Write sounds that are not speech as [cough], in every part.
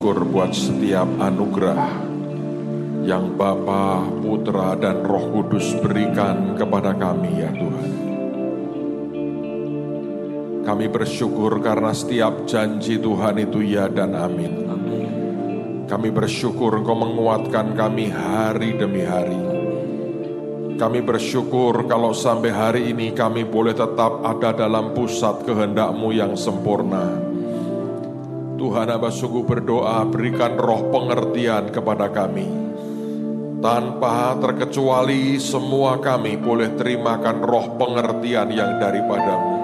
Syukur buat setiap anugerah yang Bapa, Putra, dan Roh Kudus berikan kepada kami ya Tuhan. Kami bersyukur karena setiap janji Tuhan itu ya dan amin. Kami bersyukur Engkau menguatkan kami hari demi hari. Kami bersyukur kalau sampai hari ini kami boleh tetap ada dalam pusat kehendakmu yang sempurna. Tuhan hamba sungguh berdoa berikan roh pengertian kepada kami. Tanpa terkecuali semua kami boleh terimakan roh pengertian yang daripadamu.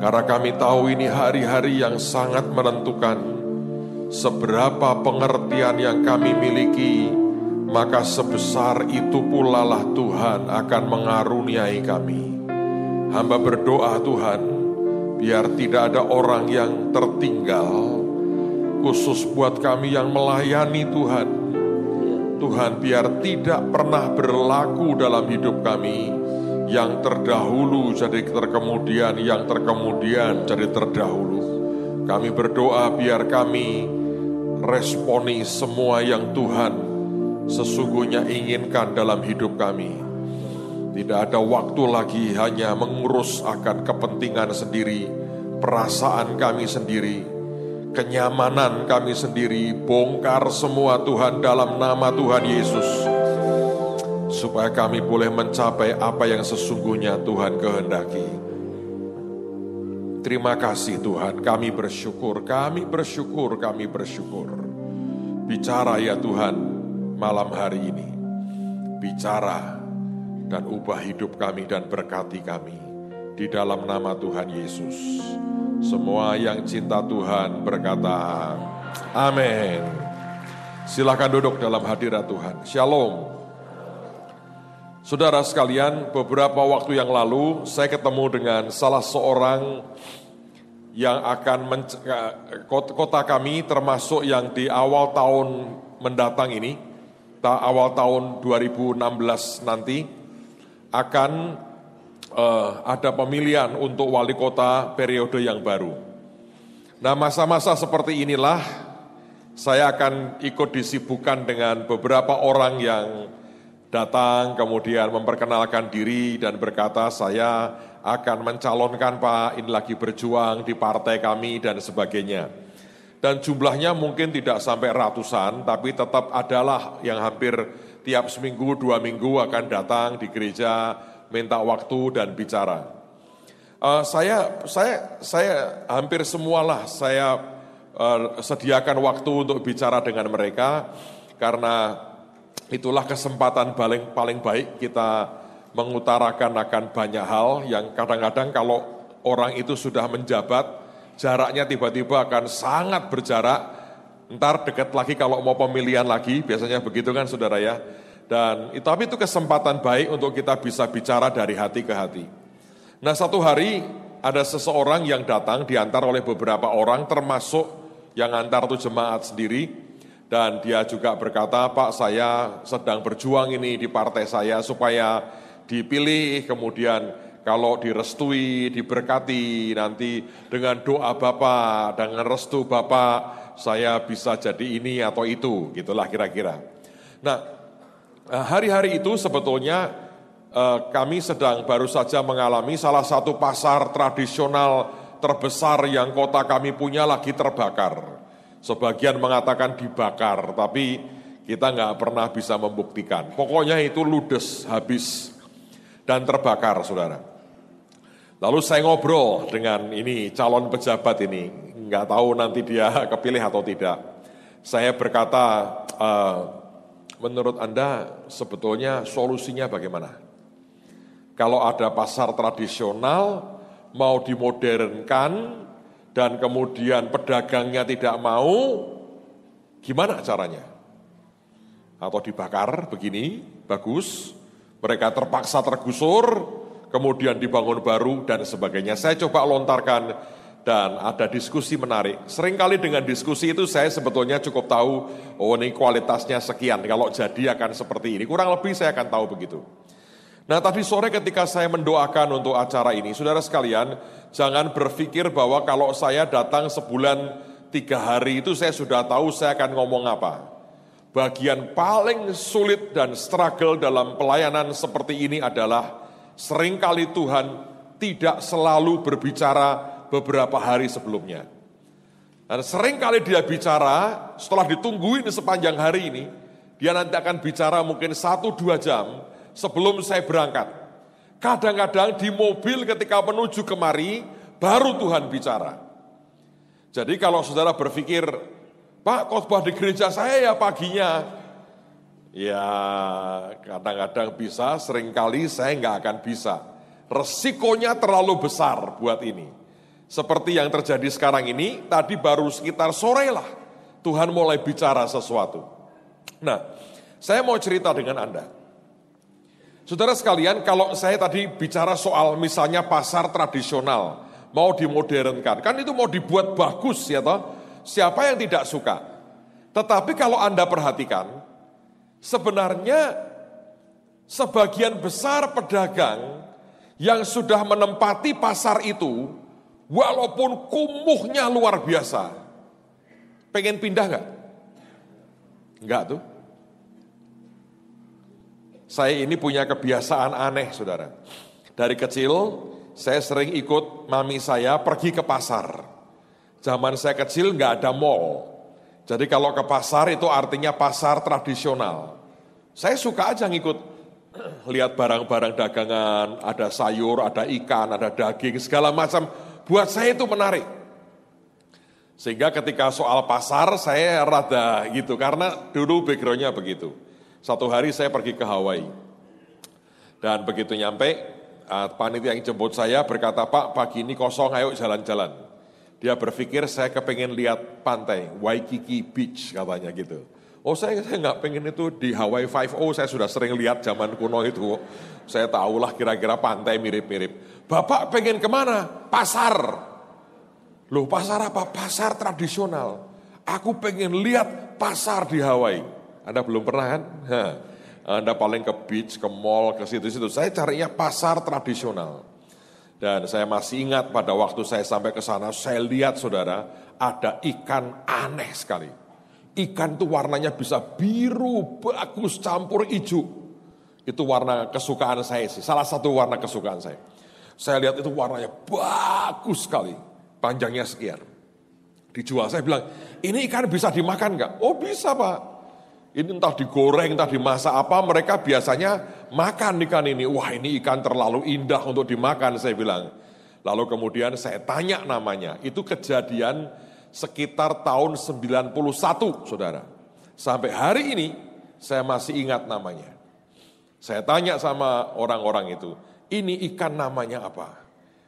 Karena kami tahu ini hari-hari yang sangat menentukan seberapa pengertian yang kami miliki, maka sebesar itu pula lah Tuhan akan mengaruniai kami. Hamba berdoa Tuhan, Biar tidak ada orang yang tertinggal, khusus buat kami yang melayani Tuhan. Tuhan, biar tidak pernah berlaku dalam hidup kami yang terdahulu jadi terkemudian, yang terkemudian jadi terdahulu. Kami berdoa biar kami responi semua yang Tuhan sesungguhnya inginkan dalam hidup kami. Tidak ada waktu lagi hanya mengurus akan kepentingan sendiri, perasaan kami sendiri, kenyamanan kami sendiri. Bongkar semua Tuhan dalam nama Tuhan Yesus. Supaya kami boleh mencapai apa yang sesungguhnya Tuhan kehendaki. Terima kasih Tuhan, kami bersyukur, kami bersyukur, kami bersyukur. Bicara ya Tuhan malam hari ini. Bicara dan ubah hidup kami dan berkati kami. Di dalam nama Tuhan Yesus. Semua yang cinta Tuhan berkata, Amin. Silahkan duduk dalam hadirat Tuhan. Shalom. Saudara sekalian, beberapa waktu yang lalu saya ketemu dengan salah seorang yang akan eh, kota kami termasuk yang di awal tahun mendatang ini, awal tahun 2016 nanti akan uh, ada pemilihan untuk wali kota periode yang baru. Nah, masa-masa seperti inilah saya akan ikut disibukkan dengan beberapa orang yang datang kemudian memperkenalkan diri dan berkata saya akan mencalonkan Pak, ini lagi berjuang di partai kami dan sebagainya. Dan jumlahnya mungkin tidak sampai ratusan, tapi tetap adalah yang hampir tiap seminggu, dua minggu akan datang di gereja, minta waktu dan bicara. Uh, saya, saya, saya hampir semualah saya uh, sediakan waktu untuk bicara dengan mereka karena itulah kesempatan paling paling baik kita mengutarakan akan banyak hal yang kadang-kadang kalau orang itu sudah menjabat jaraknya tiba-tiba akan sangat berjarak Ntar deket lagi kalau mau pemilihan lagi, biasanya begitu kan saudara ya. Dan itu tapi itu kesempatan baik untuk kita bisa bicara dari hati ke hati. Nah satu hari ada seseorang yang datang diantar oleh beberapa orang termasuk yang antar itu jemaat sendiri. Dan dia juga berkata, Pak saya sedang berjuang ini di partai saya supaya dipilih, kemudian kalau direstui, diberkati nanti dengan doa Bapak, dengan restu Bapak, saya bisa jadi ini atau itu, gitulah kira-kira. Nah, eh, hari-hari itu sebetulnya eh, kami sedang baru saja mengalami salah satu pasar tradisional terbesar yang kota kami punya lagi terbakar. Sebagian mengatakan dibakar, tapi kita nggak pernah bisa membuktikan. Pokoknya itu ludes, habis, dan terbakar, saudara. Lalu saya ngobrol dengan ini calon pejabat ini, nggak tahu nanti dia [laughs] kepilih atau tidak. Saya berkata, uh, menurut Anda sebetulnya solusinya bagaimana? Kalau ada pasar tradisional mau dimodernkan dan kemudian pedagangnya tidak mau, gimana caranya? Atau dibakar begini, bagus, mereka terpaksa tergusur, kemudian dibangun baru dan sebagainya. Saya coba lontarkan dan ada diskusi menarik. Seringkali dengan diskusi itu saya sebetulnya cukup tahu, oh ini kualitasnya sekian, kalau jadi akan seperti ini. Kurang lebih saya akan tahu begitu. Nah tadi sore ketika saya mendoakan untuk acara ini, saudara sekalian, jangan berpikir bahwa kalau saya datang sebulan tiga hari itu saya sudah tahu saya akan ngomong apa. Bagian paling sulit dan struggle dalam pelayanan seperti ini adalah seringkali Tuhan tidak selalu berbicara beberapa hari sebelumnya. Dan sering kali dia bicara, setelah ditungguin sepanjang hari ini, dia nanti akan bicara mungkin satu dua jam sebelum saya berangkat. Kadang-kadang di mobil ketika menuju kemari, baru Tuhan bicara. Jadi kalau saudara berpikir, Pak khotbah di gereja saya ya paginya, ya kadang-kadang bisa, seringkali saya nggak akan bisa. Resikonya terlalu besar buat ini. Seperti yang terjadi sekarang ini, tadi baru sekitar sore lah Tuhan mulai bicara sesuatu. Nah, saya mau cerita dengan Anda. Saudara sekalian, kalau saya tadi bicara soal misalnya pasar tradisional, mau dimodernkan, kan itu mau dibuat bagus ya toh. Siapa yang tidak suka? Tetapi kalau Anda perhatikan, sebenarnya sebagian besar pedagang yang sudah menempati pasar itu Walaupun kumuhnya luar biasa. Pengen pindah nggak? Enggak tuh. Saya ini punya kebiasaan aneh, saudara. Dari kecil, saya sering ikut mami saya pergi ke pasar. Zaman saya kecil nggak ada mall. Jadi kalau ke pasar itu artinya pasar tradisional. Saya suka aja ngikut [clears throat] lihat barang-barang dagangan, ada sayur, ada ikan, ada daging, segala macam. Buat saya itu menarik. Sehingga ketika soal pasar saya rada gitu karena dulu backgroundnya begitu. Satu hari saya pergi ke Hawaii. Dan begitu nyampe, eh, panitia yang jemput saya berkata, Pak pagi ini kosong ayo jalan-jalan. Dia berpikir saya kepengen lihat pantai, Waikiki Beach katanya gitu. Oh saya saya nggak pengen itu di Hawaii Five O oh, saya sudah sering lihat zaman kuno itu. Saya tahulah kira-kira pantai mirip-mirip. Bapak pengen kemana? Pasar. Loh pasar apa? Pasar tradisional. Aku pengen lihat pasar di Hawaii. Anda belum pernah kan? Anda paling ke beach, ke mall, ke situ-situ. Saya carinya pasar tradisional. Dan saya masih ingat pada waktu saya sampai ke sana, saya lihat saudara, ada ikan aneh sekali. Ikan itu warnanya bisa biru, bagus, campur hijau. Itu warna kesukaan saya sih, salah satu warna kesukaan saya. Saya lihat itu warnanya bagus sekali. Panjangnya sekian. Dijual saya bilang, ini ikan bisa dimakan nggak? Oh bisa pak. Ini entah digoreng, entah dimasak apa, mereka biasanya makan ikan ini. Wah ini ikan terlalu indah untuk dimakan, saya bilang. Lalu kemudian saya tanya namanya, itu kejadian sekitar tahun 91, saudara. Sampai hari ini, saya masih ingat namanya. Saya tanya sama orang-orang itu, ini ikan namanya apa?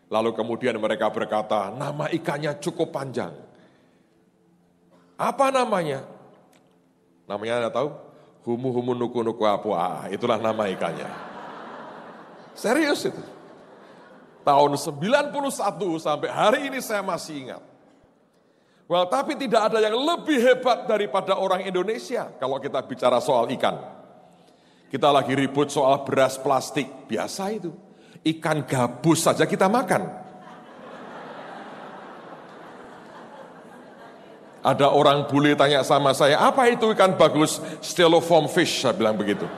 Lalu kemudian mereka berkata, nama ikannya cukup panjang. Apa namanya? Namanya Anda tahu? Humu humu nuku nuku apua, ah, itulah nama ikannya. Serius itu. Tahun 91 sampai hari ini saya masih ingat. Well, tapi tidak ada yang lebih hebat daripada orang Indonesia kalau kita bicara soal ikan. Kita lagi ribut soal beras plastik, biasa itu. Ikan gabus saja kita makan. Ada orang bule tanya sama saya, apa itu ikan bagus? Stylofoam fish, saya bilang begitu.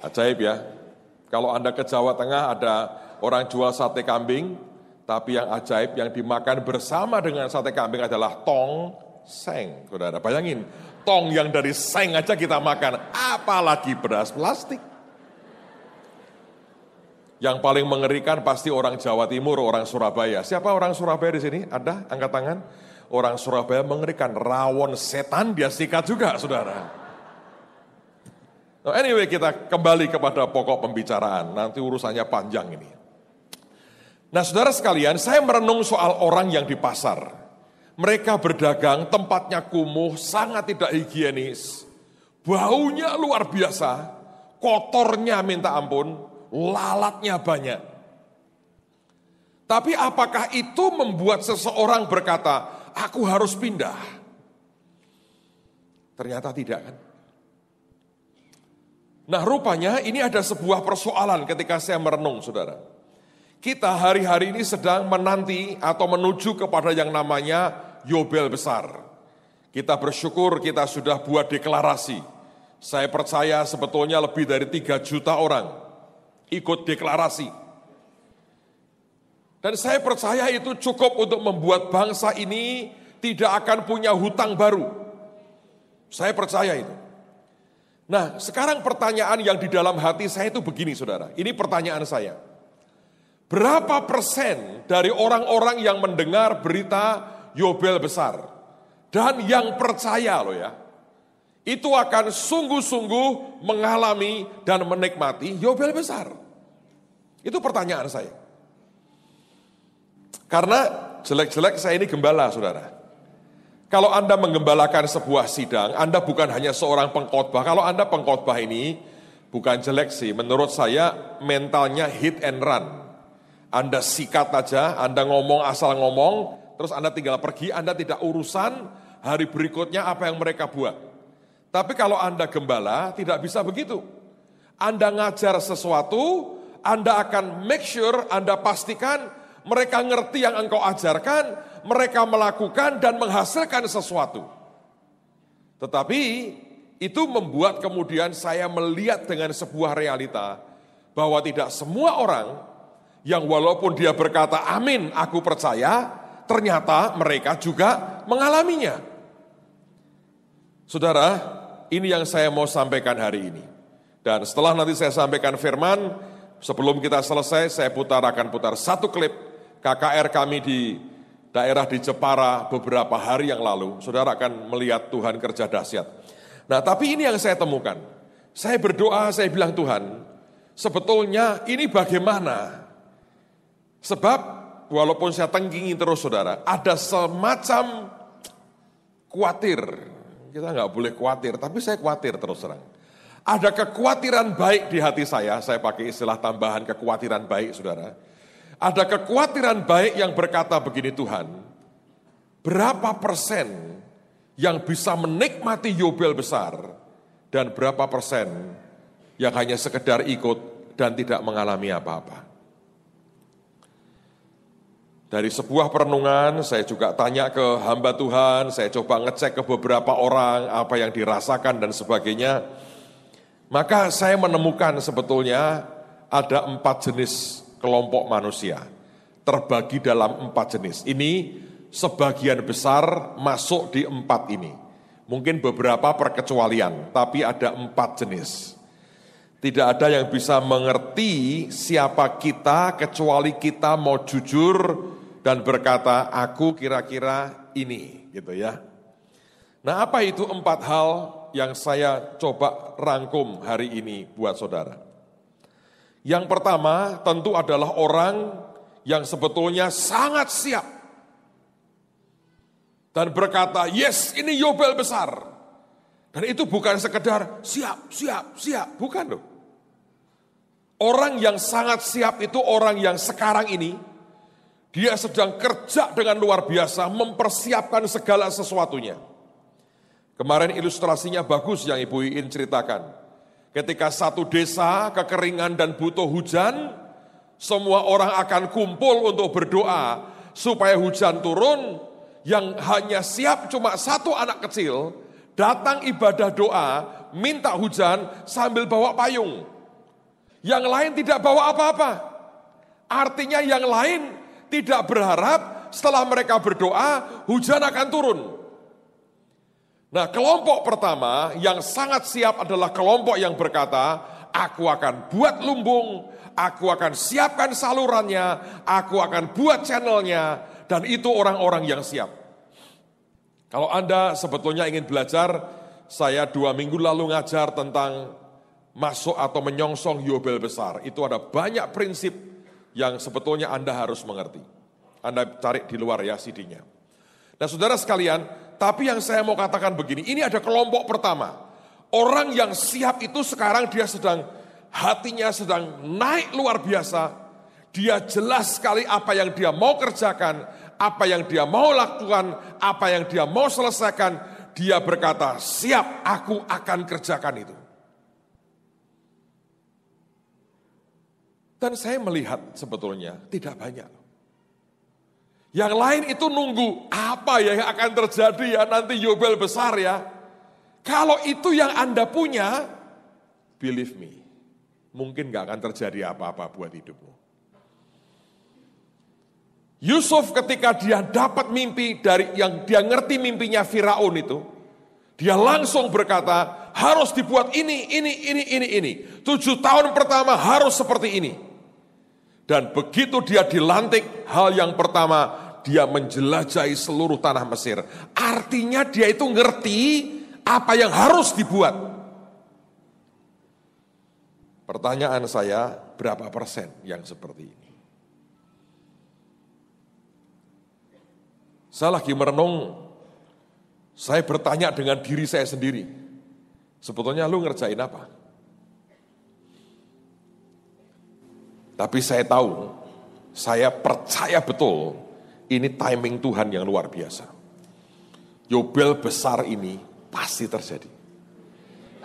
Ajaib ya. Kalau Anda ke Jawa Tengah ada orang jual sate kambing, tapi yang ajaib yang dimakan bersama dengan sate kambing adalah tong seng. Saudara, bayangin Tong yang dari seng aja kita makan, apalagi beras plastik. Yang paling mengerikan pasti orang Jawa Timur, orang Surabaya. Siapa orang Surabaya di sini? Ada? Angkat tangan. Orang Surabaya mengerikan, rawon setan dia sikat juga, saudara. So nah, anyway kita kembali kepada pokok pembicaraan, nanti urusannya panjang ini. Nah saudara sekalian, saya merenung soal orang yang di pasar. Mereka berdagang, tempatnya kumuh, sangat tidak higienis. Baunya luar biasa, kotornya minta ampun, lalatnya banyak. Tapi apakah itu membuat seseorang berkata, aku harus pindah? Ternyata tidak kan? Nah rupanya ini ada sebuah persoalan ketika saya merenung saudara. Kita hari-hari ini sedang menanti atau menuju kepada yang namanya Yobel besar. Kita bersyukur kita sudah buat deklarasi. Saya percaya sebetulnya lebih dari 3 juta orang ikut deklarasi. Dan saya percaya itu cukup untuk membuat bangsa ini tidak akan punya hutang baru. Saya percaya itu. Nah, sekarang pertanyaan yang di dalam hati saya itu begini, saudara. Ini pertanyaan saya: berapa persen dari orang-orang yang mendengar berita Yobel besar. Dan yang percaya loh ya, itu akan sungguh-sungguh mengalami dan menikmati Yobel besar. Itu pertanyaan saya. Karena jelek-jelek saya ini gembala saudara. Kalau Anda menggembalakan sebuah sidang, Anda bukan hanya seorang pengkhotbah. Kalau Anda pengkhotbah ini bukan jelek sih, menurut saya mentalnya hit and run. Anda sikat aja, Anda ngomong asal ngomong, terus Anda tinggal pergi, Anda tidak urusan hari berikutnya apa yang mereka buat. Tapi kalau Anda gembala, tidak bisa begitu. Anda ngajar sesuatu, Anda akan make sure, Anda pastikan mereka ngerti yang engkau ajarkan, mereka melakukan dan menghasilkan sesuatu. Tetapi itu membuat kemudian saya melihat dengan sebuah realita bahwa tidak semua orang yang walaupun dia berkata amin, aku percaya, ternyata mereka juga mengalaminya. Saudara, ini yang saya mau sampaikan hari ini. Dan setelah nanti saya sampaikan firman, sebelum kita selesai saya putar akan putar satu klip KKR kami di daerah di Jepara beberapa hari yang lalu. Saudara akan melihat Tuhan kerja dahsyat. Nah, tapi ini yang saya temukan. Saya berdoa, saya bilang Tuhan, sebetulnya ini bagaimana? Sebab walaupun saya tengkingi terus saudara, ada semacam khawatir. Kita nggak boleh khawatir, tapi saya khawatir terus terang. Ada kekhawatiran baik di hati saya, saya pakai istilah tambahan kekhawatiran baik saudara. Ada kekhawatiran baik yang berkata begini Tuhan, berapa persen yang bisa menikmati yobel besar dan berapa persen yang hanya sekedar ikut dan tidak mengalami apa-apa. Dari sebuah perenungan, saya juga tanya ke hamba Tuhan, saya coba ngecek ke beberapa orang apa yang dirasakan dan sebagainya. Maka saya menemukan sebetulnya ada empat jenis kelompok manusia. Terbagi dalam empat jenis. Ini sebagian besar masuk di empat ini. Mungkin beberapa perkecualian, tapi ada empat jenis. Tidak ada yang bisa mengerti siapa kita kecuali kita mau jujur dan berkata, aku kira-kira ini, gitu ya. Nah apa itu empat hal yang saya coba rangkum hari ini buat saudara. Yang pertama tentu adalah orang yang sebetulnya sangat siap. Dan berkata, yes ini Yobel besar. Dan itu bukan sekedar siap, siap, siap. Bukan loh. Orang yang sangat siap itu orang yang sekarang ini dia sedang kerja dengan luar biasa mempersiapkan segala sesuatunya. Kemarin ilustrasinya bagus yang Ibu Iin ceritakan. Ketika satu desa kekeringan dan butuh hujan, semua orang akan kumpul untuk berdoa supaya hujan turun. Yang hanya siap cuma satu anak kecil, datang ibadah doa, minta hujan sambil bawa payung. Yang lain tidak bawa apa-apa. Artinya yang lain tidak berharap setelah mereka berdoa hujan akan turun. Nah, kelompok pertama yang sangat siap adalah kelompok yang berkata, "Aku akan buat lumbung, aku akan siapkan salurannya, aku akan buat channelnya." Dan itu orang-orang yang siap. Kalau Anda sebetulnya ingin belajar, saya dua minggu lalu ngajar tentang masuk atau menyongsong Yobel besar. Itu ada banyak prinsip yang sebetulnya Anda harus mengerti. Anda cari di luar ya CD-nya. Nah saudara sekalian, tapi yang saya mau katakan begini, ini ada kelompok pertama. Orang yang siap itu sekarang dia sedang, hatinya sedang naik luar biasa. Dia jelas sekali apa yang dia mau kerjakan, apa yang dia mau lakukan, apa yang dia mau selesaikan. Dia berkata, siap aku akan kerjakan itu. Dan saya melihat sebetulnya tidak banyak. Yang lain itu nunggu apa ya yang akan terjadi ya nanti Yobel besar ya. Kalau itu yang Anda punya, believe me, mungkin gak akan terjadi apa-apa buat hidupmu. Yusuf ketika dia dapat mimpi dari yang dia ngerti mimpinya Firaun itu, dia langsung berkata, harus dibuat ini, ini, ini, ini, ini. Tujuh tahun pertama harus seperti ini. Dan begitu dia dilantik, hal yang pertama dia menjelajahi seluruh tanah Mesir. Artinya dia itu ngerti apa yang harus dibuat. Pertanyaan saya, berapa persen yang seperti ini? Saya lagi merenung, saya bertanya dengan diri saya sendiri. Sebetulnya lu ngerjain apa? Tapi saya tahu, saya percaya betul ini timing Tuhan yang luar biasa. Yobel besar ini pasti terjadi.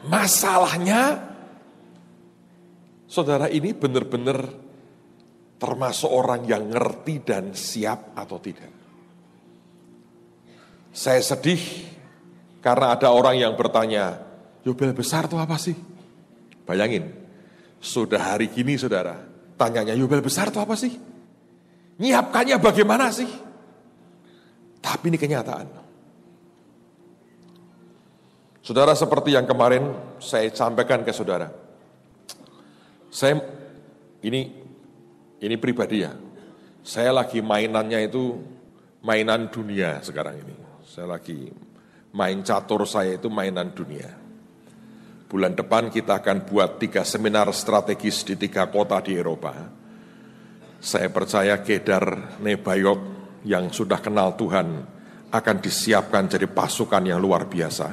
Masalahnya, saudara ini benar-benar termasuk orang yang ngerti dan siap atau tidak. Saya sedih karena ada orang yang bertanya, Yobel besar itu apa sih? Bayangin, sudah hari gini saudara, Tanyanya Yobel besar itu apa sih? Nyiapkannya bagaimana sih? Tapi ini kenyataan. Saudara seperti yang kemarin saya sampaikan ke saudara. Saya ini ini pribadi ya. Saya lagi mainannya itu mainan dunia sekarang ini. Saya lagi main catur saya itu mainan dunia. Bulan depan kita akan buat tiga seminar strategis di tiga kota di Eropa. Saya percaya Kedar Nebayok yang sudah kenal Tuhan akan disiapkan jadi pasukan yang luar biasa.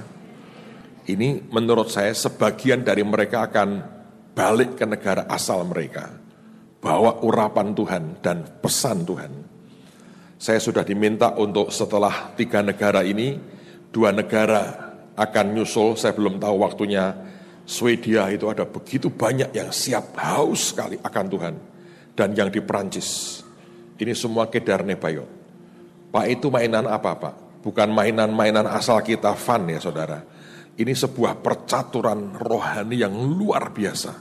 Ini menurut saya sebagian dari mereka akan balik ke negara asal mereka. Bawa urapan Tuhan dan pesan Tuhan. Saya sudah diminta untuk setelah tiga negara ini, dua negara akan nyusul, saya belum tahu waktunya, Swedia itu ada begitu banyak yang siap haus sekali akan Tuhan. Dan yang di Perancis. Ini semua kedar nebayo. Pak itu mainan apa Pak? Bukan mainan-mainan asal kita fun ya saudara. Ini sebuah percaturan rohani yang luar biasa.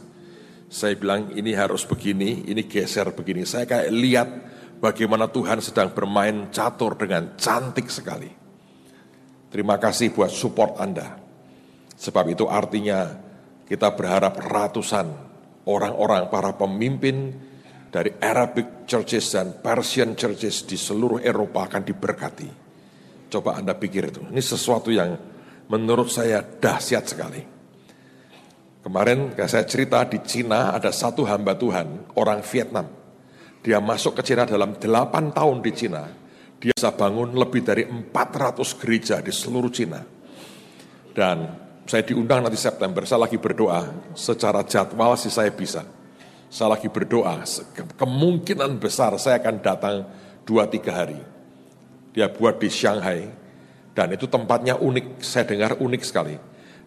Saya bilang ini harus begini, ini geser begini. Saya kayak lihat bagaimana Tuhan sedang bermain catur dengan cantik sekali. Terima kasih buat support Anda. Sebab itu artinya kita berharap ratusan orang-orang para pemimpin dari Arabic churches dan Persian churches di seluruh Eropa akan diberkati. Coba Anda pikir itu. Ini sesuatu yang menurut saya dahsyat sekali. Kemarin saya cerita di Cina ada satu hamba Tuhan, orang Vietnam. Dia masuk ke Cina dalam 8 tahun di Cina. Dia bisa bangun lebih dari 400 gereja di seluruh Cina. Dan saya diundang nanti September, saya lagi berdoa. Secara jadwal sih saya bisa. Saya lagi berdoa, kemungkinan besar saya akan datang 2-3 hari. Dia buat di Shanghai, dan itu tempatnya unik, saya dengar unik sekali.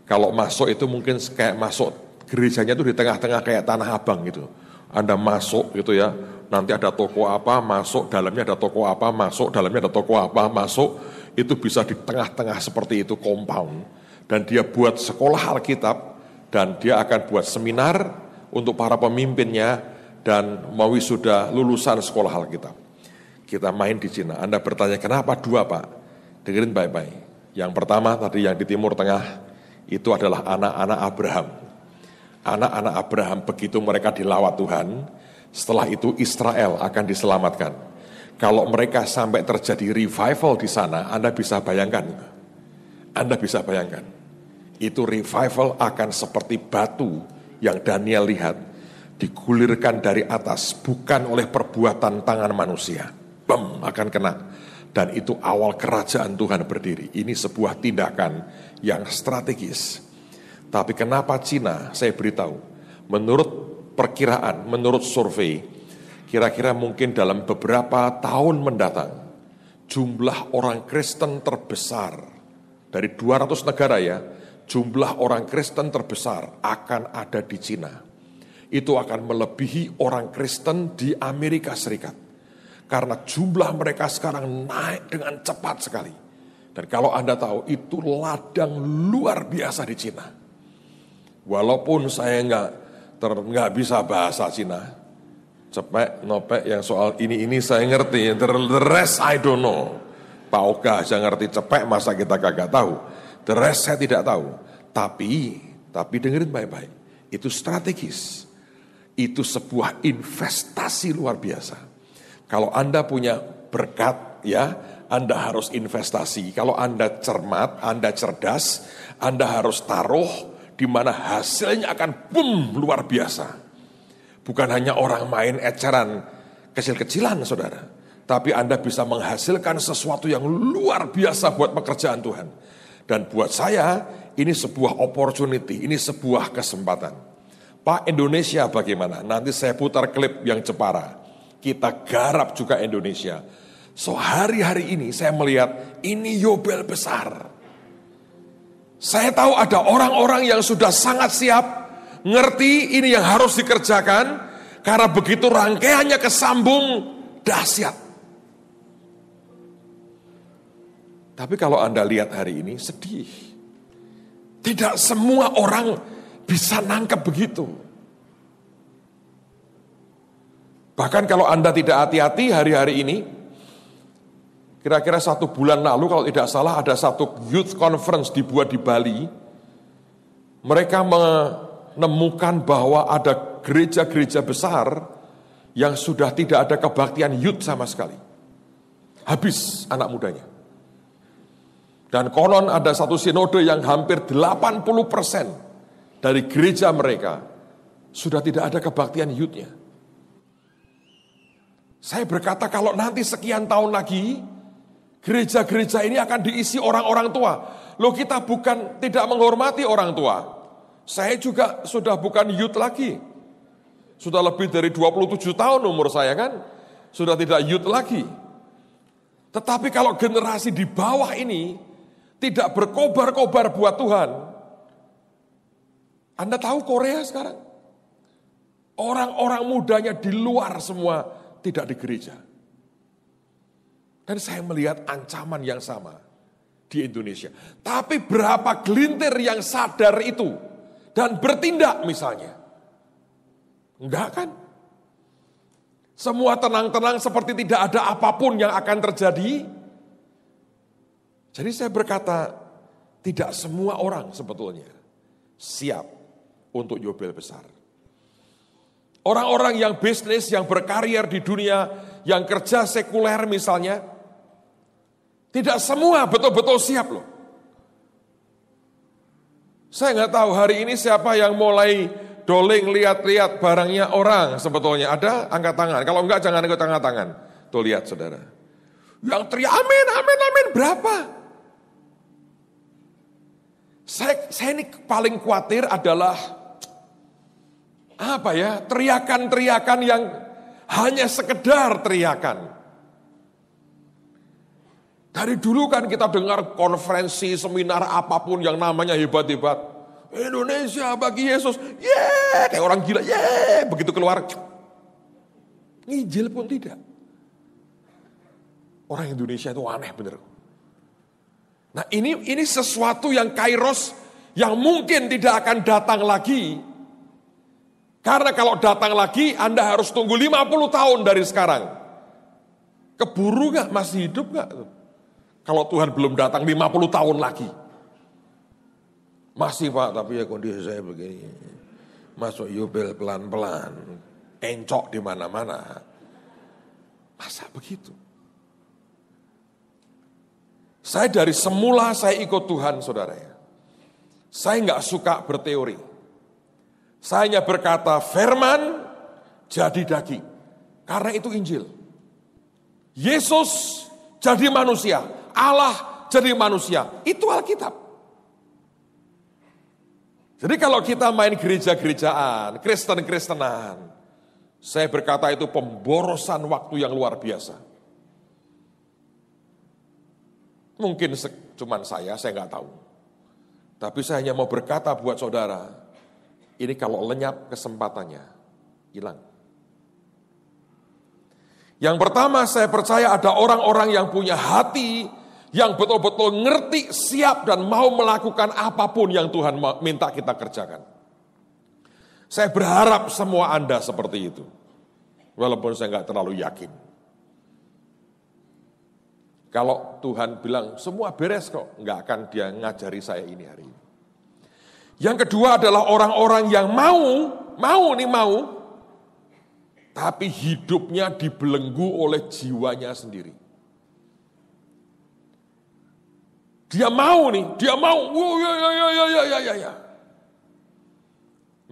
Kalau masuk itu mungkin kayak masuk gerejanya itu di tengah-tengah kayak Tanah Abang gitu. Anda masuk gitu ya, nanti ada toko apa, masuk dalamnya ada toko apa, masuk dalamnya ada toko apa, masuk itu bisa di tengah-tengah seperti itu compound dan dia buat sekolah Alkitab dan dia akan buat seminar untuk para pemimpinnya dan sudah lulusan sekolah Alkitab. Kita main di Cina. Anda bertanya kenapa dua pak? Dengerin baik-baik. Yang pertama tadi yang di Timur Tengah itu adalah anak-anak Abraham. Anak-anak Abraham begitu mereka dilawat Tuhan, setelah itu Israel akan diselamatkan. Kalau mereka sampai terjadi revival di sana, Anda bisa bayangkan. Anda bisa bayangkan. Itu revival akan seperti batu yang Daniel lihat digulirkan dari atas bukan oleh perbuatan tangan manusia. Bem, akan kena. Dan itu awal kerajaan Tuhan berdiri. Ini sebuah tindakan yang strategis. Tapi kenapa Cina? Saya beritahu. Menurut perkiraan, menurut survei, kira-kira mungkin dalam beberapa tahun mendatang, jumlah orang Kristen terbesar dari 200 negara ya, jumlah orang Kristen terbesar akan ada di Cina. Itu akan melebihi orang Kristen di Amerika Serikat. Karena jumlah mereka sekarang naik dengan cepat sekali. Dan kalau Anda tahu, itu ladang luar biasa di Cina. Walaupun saya nggak ter, nggak bisa bahasa Cina, cepek, nopek, yang soal ini-ini saya ngerti, the rest I don't know. saya ngerti cepek, masa kita kagak tahu. The rest saya tidak tahu. Tapi, tapi dengerin baik-baik. Itu strategis. Itu sebuah investasi luar biasa. Kalau Anda punya berkat ya, Anda harus investasi. Kalau Anda cermat, Anda cerdas, Anda harus taruh di mana hasilnya akan boom luar biasa. Bukan hanya orang main eceran kecil-kecilan saudara. Tapi Anda bisa menghasilkan sesuatu yang luar biasa buat pekerjaan Tuhan. Dan buat saya ini sebuah opportunity, ini sebuah kesempatan. Pak Indonesia bagaimana? Nanti saya putar klip yang cepara. Kita garap juga Indonesia. So hari-hari ini saya melihat ini yobel besar. Saya tahu ada orang-orang yang sudah sangat siap, ngerti ini yang harus dikerjakan, karena begitu rangkaiannya kesambung, dahsyat. Tapi kalau Anda lihat hari ini sedih. Tidak semua orang bisa nangkep begitu. Bahkan kalau Anda tidak hati-hati hari-hari ini, kira-kira satu bulan lalu kalau tidak salah ada satu youth conference dibuat di Bali, mereka menemukan bahwa ada gereja-gereja besar yang sudah tidak ada kebaktian youth sama sekali. Habis anak mudanya. Dan konon ada satu sinode yang hampir 80% persen dari gereja mereka sudah tidak ada kebaktian yudnya. Saya berkata kalau nanti sekian tahun lagi gereja-gereja ini akan diisi orang-orang tua. Loh kita bukan tidak menghormati orang tua. Saya juga sudah bukan yud lagi. Sudah lebih dari 27 tahun umur saya kan. Sudah tidak yud lagi. Tetapi kalau generasi di bawah ini tidak berkobar-kobar buat Tuhan. Anda tahu Korea sekarang? Orang-orang mudanya di luar semua tidak di gereja. Dan saya melihat ancaman yang sama di Indonesia. Tapi berapa gelintir yang sadar itu dan bertindak misalnya? Enggak kan? Semua tenang-tenang seperti tidak ada apapun yang akan terjadi. Jadi saya berkata, tidak semua orang sebetulnya siap untuk Yobel besar. Orang-orang yang bisnis, yang berkarier di dunia, yang kerja sekuler misalnya, tidak semua betul-betul siap loh. Saya nggak tahu hari ini siapa yang mulai doling lihat-lihat barangnya orang sebetulnya. Ada? Angkat tangan. Kalau enggak jangan angkat tangan. Tuh lihat saudara. Yang teriak amin, amin, amin. Berapa? Saya, saya ini paling khawatir adalah apa ya teriakan-teriakan yang hanya sekedar teriakan. Dari dulu kan kita dengar konferensi, seminar apapun yang namanya hebat-hebat. Indonesia bagi Yesus, yeah, kayak orang gila, yeah, begitu keluar. Ngijil pun tidak. Orang Indonesia itu aneh bener. Nah ini ini sesuatu yang kairos yang mungkin tidak akan datang lagi. Karena kalau datang lagi Anda harus tunggu 50 tahun dari sekarang. Keburu nggak? Masih hidup nggak? Kalau Tuhan belum datang 50 tahun lagi. Masih Pak, tapi ya kondisi saya begini. Masuk yubel pelan-pelan. Encok di mana-mana. Masa begitu? Saya dari semula saya ikut Tuhan saudara Saya nggak suka berteori. Saya hanya berkata firman jadi daging. Karena itu Injil. Yesus jadi manusia. Allah jadi manusia. Itu Alkitab. Jadi kalau kita main gereja-gerejaan, Kristen-Kristenan, saya berkata itu pemborosan waktu yang luar biasa. Mungkin cuman saya, saya nggak tahu. Tapi saya hanya mau berkata buat saudara, ini kalau lenyap kesempatannya, hilang. Yang pertama saya percaya ada orang-orang yang punya hati yang betul-betul ngerti, siap dan mau melakukan apapun yang Tuhan minta kita kerjakan. Saya berharap semua Anda seperti itu. Walaupun saya nggak terlalu yakin. Kalau Tuhan bilang semua beres kok, nggak akan dia ngajari saya ini hari ini. Yang kedua adalah orang-orang yang mau, mau nih mau, tapi hidupnya dibelenggu oleh jiwanya sendiri. Dia mau nih, dia mau. Ya, ya, ya, ya, ya, ya, ya, ya.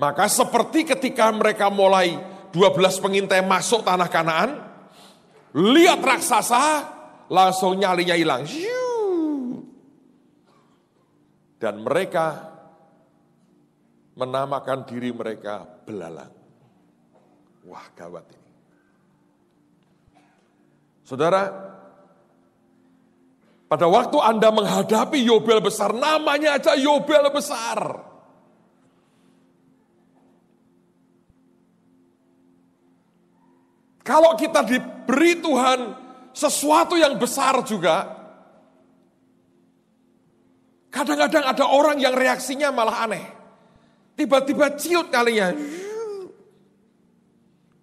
Maka seperti ketika mereka mulai 12 pengintai masuk tanah Kanaan, lihat raksasa, langsung nyalinya hilang. Dan mereka menamakan diri mereka belalang. Wah gawat ini. Saudara, pada waktu Anda menghadapi Yobel besar, namanya aja Yobel besar. Kalau kita diberi Tuhan sesuatu yang besar juga, kadang-kadang ada orang yang reaksinya malah aneh. Tiba-tiba ciut kalinya.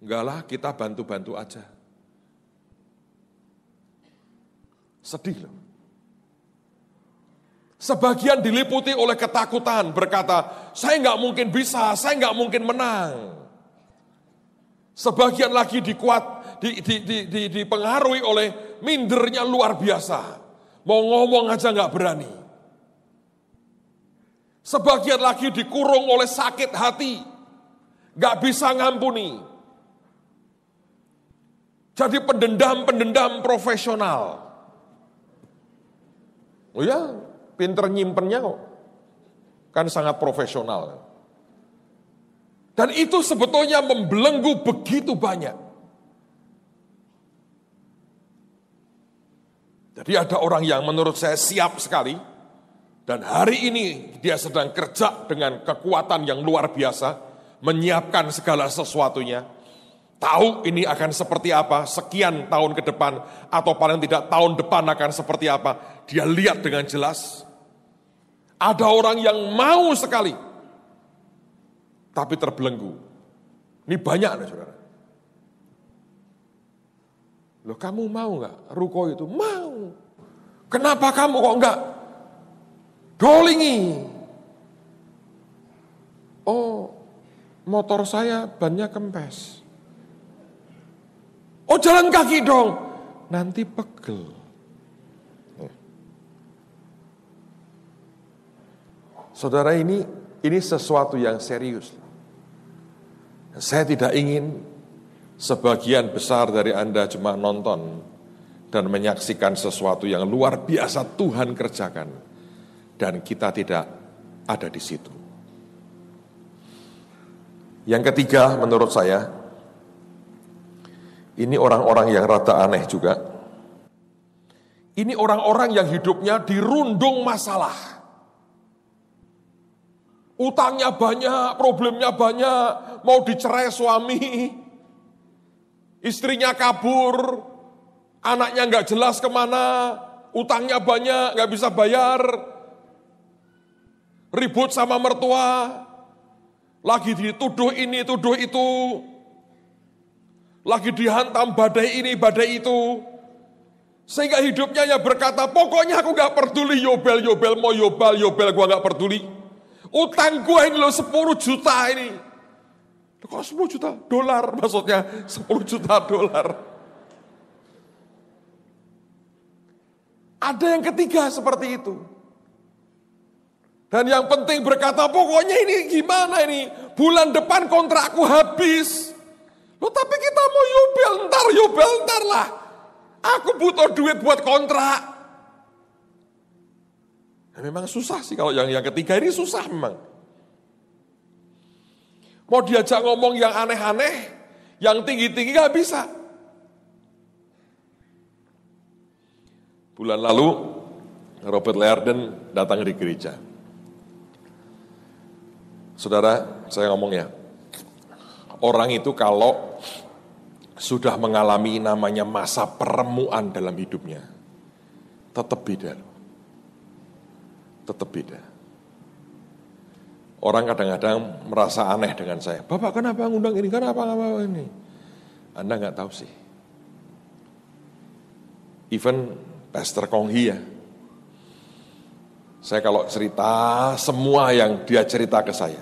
Enggak lah, kita bantu-bantu aja. Sedih loh. Sebagian diliputi oleh ketakutan berkata, saya nggak mungkin bisa, saya nggak mungkin menang. Sebagian lagi dikuat, di, di, di, di, dipengaruhi oleh mindernya luar biasa. Mau ngomong aja nggak berani. Sebagian lagi dikurung oleh sakit hati. nggak bisa ngampuni. Jadi pendendam-pendendam profesional. Oh ya, pinter nyimpennya kok. Kan sangat profesional. Dan itu sebetulnya membelenggu begitu banyak. Jadi ada orang yang menurut saya siap sekali dan hari ini dia sedang kerja dengan kekuatan yang luar biasa, menyiapkan segala sesuatunya. Tahu ini akan seperti apa sekian tahun ke depan atau paling tidak tahun depan akan seperti apa, dia lihat dengan jelas. Ada orang yang mau sekali tapi terbelenggu. Ini banyak saudara. Loh kamu mau nggak ruko itu? Mau. Kenapa kamu kok nggak dolingi? Oh, motor saya bannya kempes. Oh jalan kaki dong, nanti pegel. Saudara ini, ini sesuatu yang serius. Saya tidak ingin sebagian besar dari Anda cuma nonton dan menyaksikan sesuatu yang luar biasa Tuhan kerjakan dan kita tidak ada di situ. Yang ketiga menurut saya ini orang-orang yang rata aneh juga. Ini orang-orang yang hidupnya dirundung masalah. Utangnya banyak, problemnya banyak, mau dicerai suami, istrinya kabur, anaknya nggak jelas kemana, utangnya banyak, nggak bisa bayar, ribut sama mertua, lagi dituduh ini, tuduh itu, lagi dihantam badai ini, badai itu, sehingga hidupnya ya berkata, pokoknya aku nggak peduli yobel, yobel, mau yobel yobel, gua nggak peduli. Utang gue ini loh 10 juta ini. Kok 10 juta dolar [laughs] maksudnya 10 juta dolar. Ada yang ketiga seperti itu. Dan yang penting berkata pokoknya ini gimana ini bulan depan kontrakku habis. Lo tapi kita mau yubel ntar yubel ntar lah. Aku butuh duit buat kontrak. Ya, memang susah sih kalau yang yang ketiga ini susah memang. Mau diajak ngomong yang aneh-aneh, yang tinggi-tinggi gak bisa. Bulan lalu, Robert Learden datang di gereja. Saudara, saya ngomong ya, orang itu kalau sudah mengalami namanya masa peremuan dalam hidupnya, tetap beda Tetap beda. Orang kadang-kadang merasa aneh dengan saya. Bapak kenapa ngundang ini? Kenapa apa ini? Anda nggak tahu sih. Even Pastor Konghi ya. Saya kalau cerita semua yang dia cerita ke saya.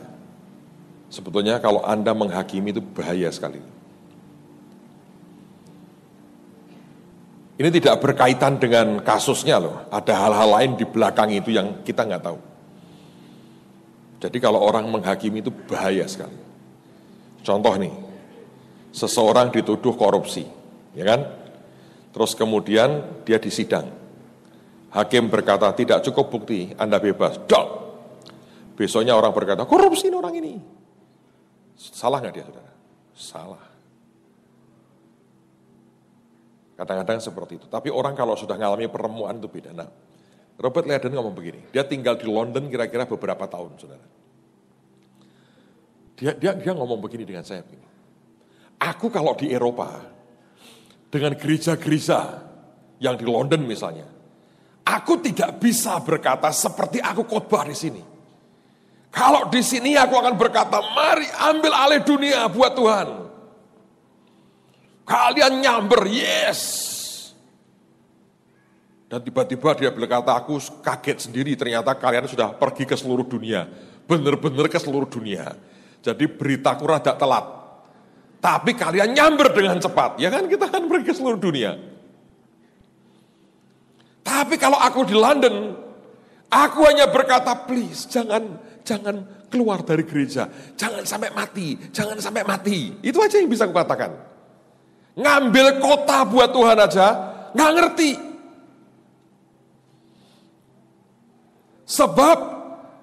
Sebetulnya kalau Anda menghakimi itu bahaya sekali. Ini tidak berkaitan dengan kasusnya loh. Ada hal-hal lain di belakang itu yang kita nggak tahu. Jadi kalau orang menghakimi itu bahaya sekali. Contoh nih, seseorang dituduh korupsi, ya kan? Terus kemudian dia disidang. Hakim berkata tidak cukup bukti, Anda bebas. Dok. Besoknya orang berkata korupsi ini orang ini. Salah nggak dia saudara? Salah. Kadang-kadang seperti itu. Tapi orang kalau sudah mengalami peremuan itu beda. Nah, Robert Leiden ngomong begini, dia tinggal di London kira-kira beberapa tahun, saudara. Dia, dia, dia ngomong begini dengan saya begini. Aku kalau di Eropa, dengan gereja-gereja yang di London misalnya, aku tidak bisa berkata seperti aku khotbah di sini. Kalau di sini aku akan berkata, mari ambil alih dunia buat Tuhan. Kalian nyamber, yes. Dan tiba-tiba dia berkata, aku kaget sendiri ternyata kalian sudah pergi ke seluruh dunia. Benar-benar ke seluruh dunia. Jadi beritaku rada telat. Tapi kalian nyamber dengan cepat. Ya kan kita kan pergi ke seluruh dunia. Tapi kalau aku di London, aku hanya berkata please jangan jangan keluar dari gereja. Jangan sampai mati, jangan sampai mati. Itu aja yang bisa aku katakan. Ngambil kota buat Tuhan aja, nggak ngerti. Sebab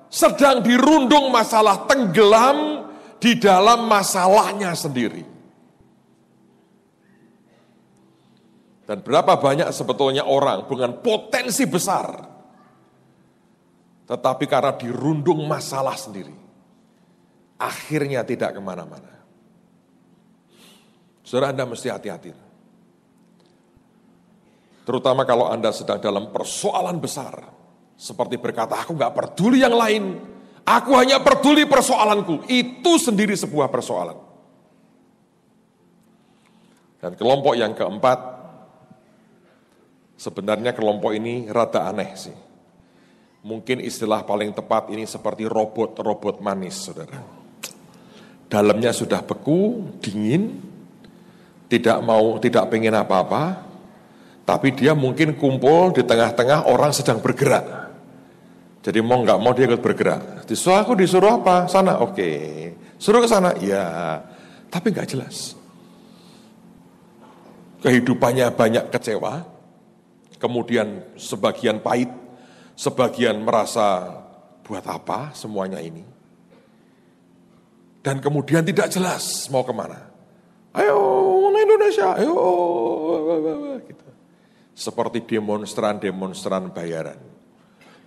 sedang dirundung masalah tenggelam di dalam masalahnya sendiri. Dan berapa banyak sebetulnya orang dengan potensi besar, tetapi karena dirundung masalah sendiri, akhirnya tidak kemana-mana. Saudara Anda mesti hati-hati. Terutama kalau Anda sedang dalam persoalan besar, seperti berkata, aku gak peduli yang lain. Aku hanya peduli persoalanku. Itu sendiri sebuah persoalan. Dan kelompok yang keempat, sebenarnya kelompok ini rada aneh sih. Mungkin istilah paling tepat ini seperti robot-robot manis, saudara. Dalamnya sudah beku, dingin, tidak mau, tidak pengen apa-apa, tapi dia mungkin kumpul di tengah-tengah orang sedang bergerak. Jadi mau nggak mau dia ikut bergerak. Disuruh aku disuruh apa? Sana, oke. Okay. Suruh ke sana, ya. Tapi nggak jelas. Kehidupannya banyak kecewa, kemudian sebagian pahit, sebagian merasa buat apa semuanya ini. Dan kemudian tidak jelas mau kemana. Ayo Indonesia, ayo. Gitu. Seperti demonstran-demonstran bayaran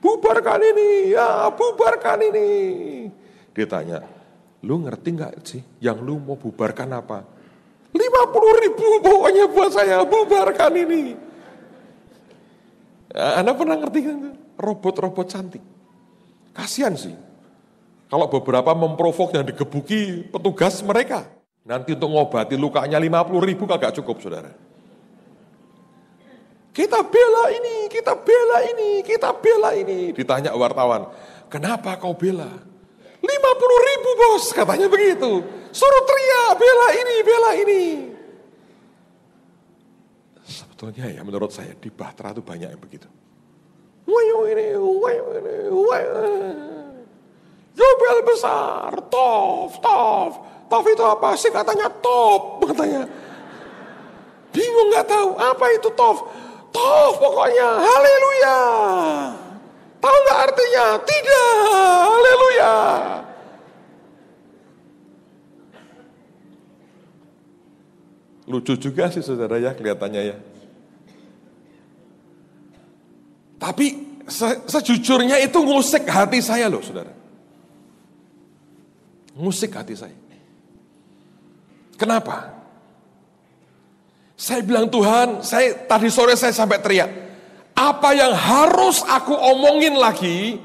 bubarkan ini, ya bubarkan ini. Ditanya, lu ngerti nggak sih yang lu mau bubarkan apa? 50 ribu pokoknya buat saya, bubarkan ini. Anda pernah ngerti kan? Robot-robot cantik. Kasihan sih. Kalau beberapa memprovok dan digebuki petugas mereka. Nanti untuk ngobati lukanya 50 ribu kagak cukup saudara. Kita bela ini, kita bela ini, kita bela ini. Ditanya wartawan, kenapa kau bela? 50 ribu bos, katanya begitu. Suruh teriak, bela ini, bela ini. Sebetulnya ya menurut saya di Bahtera itu banyak yang begitu. Wayo ini, wayo ini, wayo Jubel besar, tof, tof. Tof itu apa sih katanya top, katanya. Bingung gak tahu apa itu tof. Toh pokoknya haleluya. Tahu nggak artinya? Tidak, haleluya. Lucu juga sih saudara ya kelihatannya ya. Tapi se sejujurnya itu ngusik hati saya loh saudara. Ngusik hati saya. Kenapa? Saya bilang Tuhan, saya tadi sore saya sampai teriak. Apa yang harus aku omongin lagi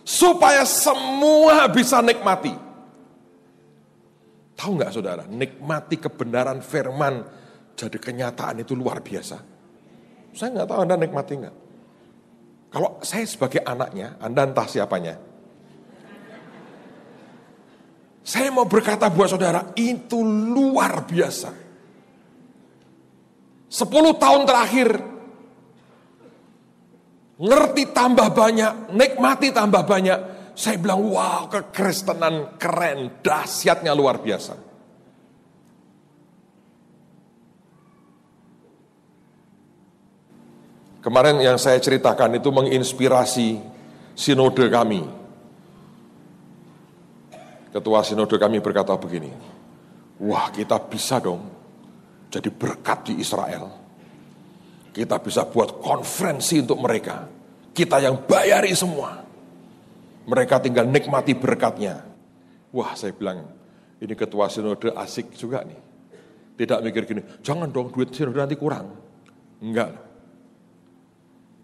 supaya semua bisa nikmati? Tahu nggak saudara, nikmati kebenaran firman jadi kenyataan itu luar biasa. Saya nggak tahu Anda nikmati nggak. Kalau saya sebagai anaknya, Anda entah siapanya. Saya mau berkata buat saudara, itu luar biasa. 10 tahun terakhir ngerti tambah banyak, nikmati tambah banyak. Saya bilang, wow kekristenan keren, dahsyatnya luar biasa. Kemarin yang saya ceritakan itu menginspirasi sinode kami. Ketua sinode kami berkata begini, wah kita bisa dong jadi berkat di Israel. Kita bisa buat konferensi untuk mereka. Kita yang bayari semua. Mereka tinggal nikmati berkatnya. Wah saya bilang, ini ketua sinode asik juga nih. Tidak mikir gini, jangan dong duit sinode nanti kurang. Enggak.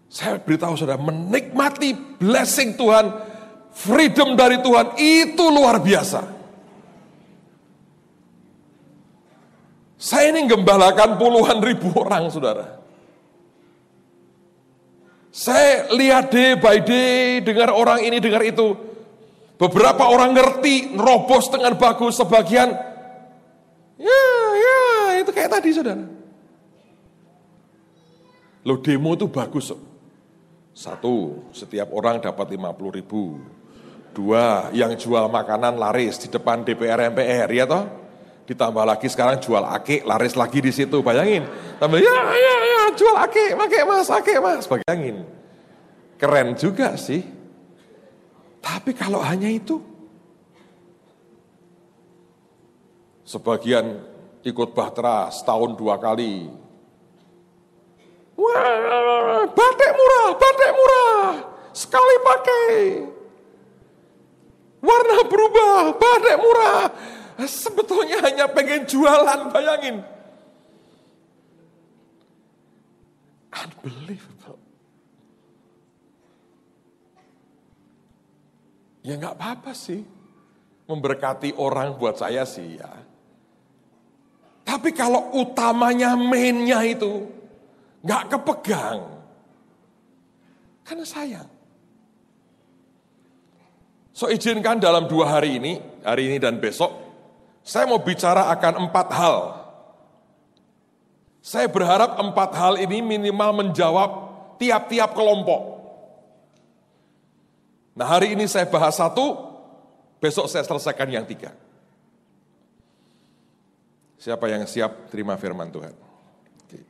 Saya beritahu saudara, menikmati blessing Tuhan, freedom dari Tuhan, itu luar biasa. Saya ini gembalakan puluhan ribu orang, saudara. Saya lihat day by day, dengar orang ini, dengar itu. Beberapa orang ngerti, nerobos dengan bagus, sebagian. Ya, ya, itu kayak tadi, saudara. Lo demo itu bagus, so. Satu, setiap orang dapat 50 ribu. Dua, yang jual makanan laris di depan DPR MPR, ya toh? Ditambah lagi sekarang jual ake, laris lagi di situ. Bayangin, tambah ya, ya, ya, jual ake, pakai mas, ake mas. Bayangin, keren juga sih. Tapi kalau hanya itu, sebagian ikut bahtera setahun dua kali. Wah, batik murah, batik murah, sekali pakai. Warna berubah, batik murah, sebetulnya hanya pengen jualan, bayangin. Unbelievable. Ya nggak apa-apa sih. Memberkati orang buat saya sih ya. Tapi kalau utamanya mainnya itu nggak kepegang. Karena saya. So izinkan dalam dua hari ini, hari ini dan besok, saya mau bicara akan empat hal. Saya berharap empat hal ini minimal menjawab tiap-tiap kelompok. Nah hari ini saya bahas satu, besok saya selesaikan yang tiga. Siapa yang siap terima firman Tuhan? Oke.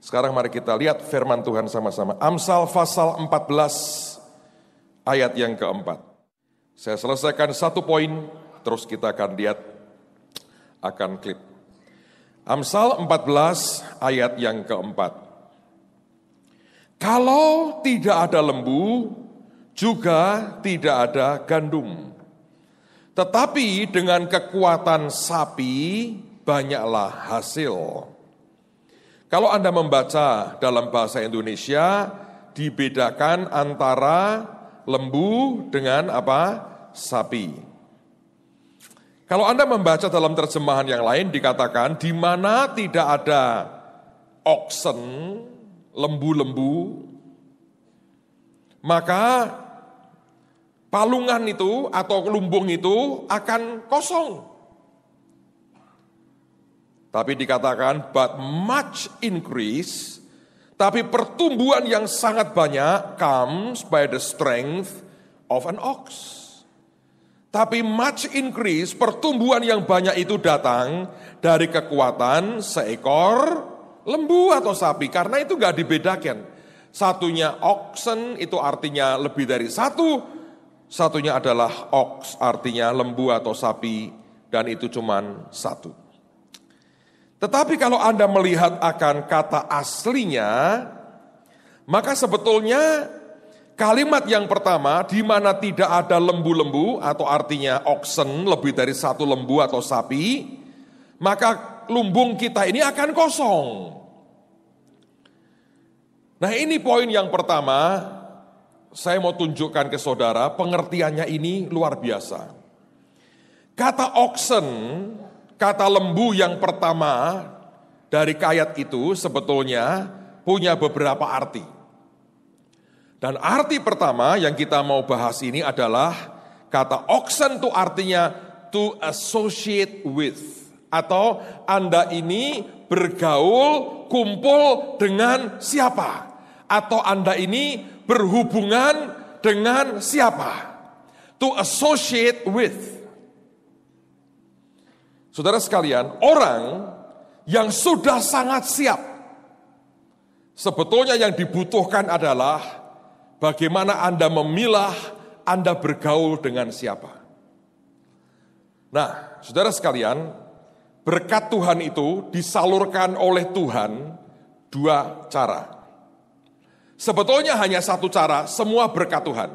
Sekarang mari kita lihat firman Tuhan sama-sama. Amsal pasal 14 ayat yang keempat. Saya selesaikan satu poin, terus kita akan lihat akan klip. Amsal 14 ayat yang keempat. Kalau tidak ada lembu, juga tidak ada gandum. Tetapi dengan kekuatan sapi, banyaklah hasil. Kalau Anda membaca dalam bahasa Indonesia, dibedakan antara lembu dengan apa? Sapi. Kalau Anda membaca dalam terjemahan yang lain dikatakan di mana tidak ada oxen, lembu-lembu, maka palungan itu atau lumbung itu akan kosong. Tapi dikatakan but much increase, tapi pertumbuhan yang sangat banyak comes by the strength of an ox. Tapi much increase, pertumbuhan yang banyak itu datang dari kekuatan seekor lembu atau sapi. Karena itu gak dibedakan. Satunya oxen itu artinya lebih dari satu. Satunya adalah ox artinya lembu atau sapi dan itu cuman satu. Tetapi kalau Anda melihat akan kata aslinya, maka sebetulnya Kalimat yang pertama, di mana tidak ada lembu-lembu atau artinya oxen lebih dari satu lembu atau sapi, maka lumbung kita ini akan kosong. Nah ini poin yang pertama, saya mau tunjukkan ke saudara, pengertiannya ini luar biasa. Kata oxen, kata lembu yang pertama dari kayat itu sebetulnya punya beberapa arti. Dan arti pertama yang kita mau bahas ini adalah kata oxen itu artinya to associate with atau Anda ini bergaul kumpul dengan siapa atau Anda ini berhubungan dengan siapa to associate with Saudara sekalian, orang yang sudah sangat siap sebetulnya yang dibutuhkan adalah bagaimana Anda memilah, Anda bergaul dengan siapa. Nah, saudara sekalian, berkat Tuhan itu disalurkan oleh Tuhan dua cara. Sebetulnya hanya satu cara, semua berkat Tuhan.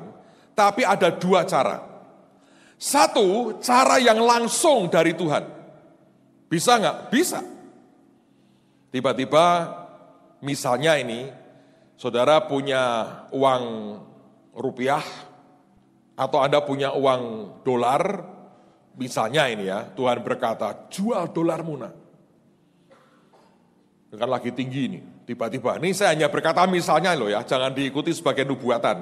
Tapi ada dua cara. Satu, cara yang langsung dari Tuhan. Bisa nggak? Bisa. Tiba-tiba, misalnya ini, saudara punya uang rupiah atau Anda punya uang dolar, misalnya ini ya, Tuhan berkata, jual dolar muna Kan lagi tinggi ini, tiba-tiba. Ini saya hanya berkata misalnya loh ya, jangan diikuti sebagai nubuatan.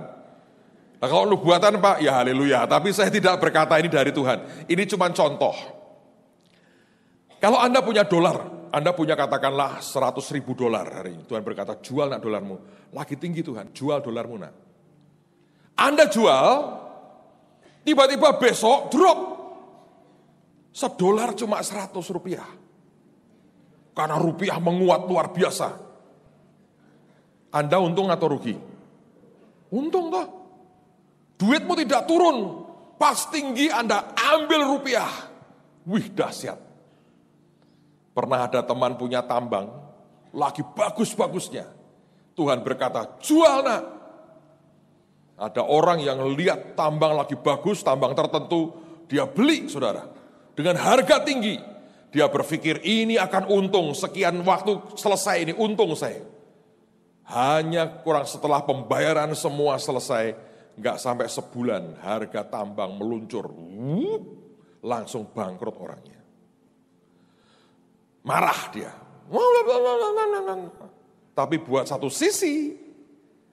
Nah, kalau nubuatan Pak, ya haleluya. Tapi saya tidak berkata ini dari Tuhan. Ini cuma contoh. Kalau Anda punya dolar, anda punya katakanlah 100 ribu dolar hari ini. Tuhan berkata, jual nak dolarmu. Lagi tinggi Tuhan, jual dolarmu nak. Anda jual, tiba-tiba besok drop. Sedolar cuma 100 rupiah. Karena rupiah menguat luar biasa. Anda untung atau rugi? Untung toh. Duitmu tidak turun. Pas tinggi Anda ambil rupiah. Wih dahsyat Pernah ada teman punya tambang, lagi bagus-bagusnya. Tuhan berkata, jual nak. Ada orang yang lihat tambang lagi bagus, tambang tertentu, dia beli saudara. Dengan harga tinggi, dia berpikir ini akan untung, sekian waktu selesai ini, untung saya. Hanya kurang setelah pembayaran semua selesai, nggak sampai sebulan harga tambang meluncur, langsung bangkrut orangnya. Marah dia. Tapi buat satu sisi,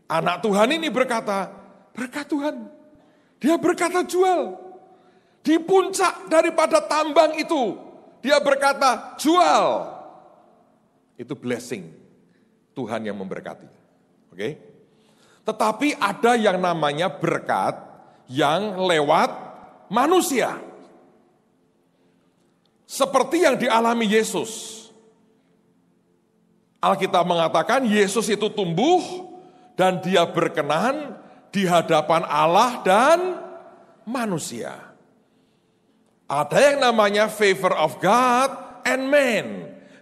anak Tuhan ini berkata, berkat Tuhan. Dia berkata jual. Di puncak daripada tambang itu, dia berkata jual. Itu blessing. Tuhan yang memberkati. Oke? Okay? Tetapi ada yang namanya berkat yang lewat manusia. Seperti yang dialami Yesus. Alkitab mengatakan Yesus itu tumbuh dan dia berkenan di hadapan Allah dan manusia. Ada yang namanya favor of God and man,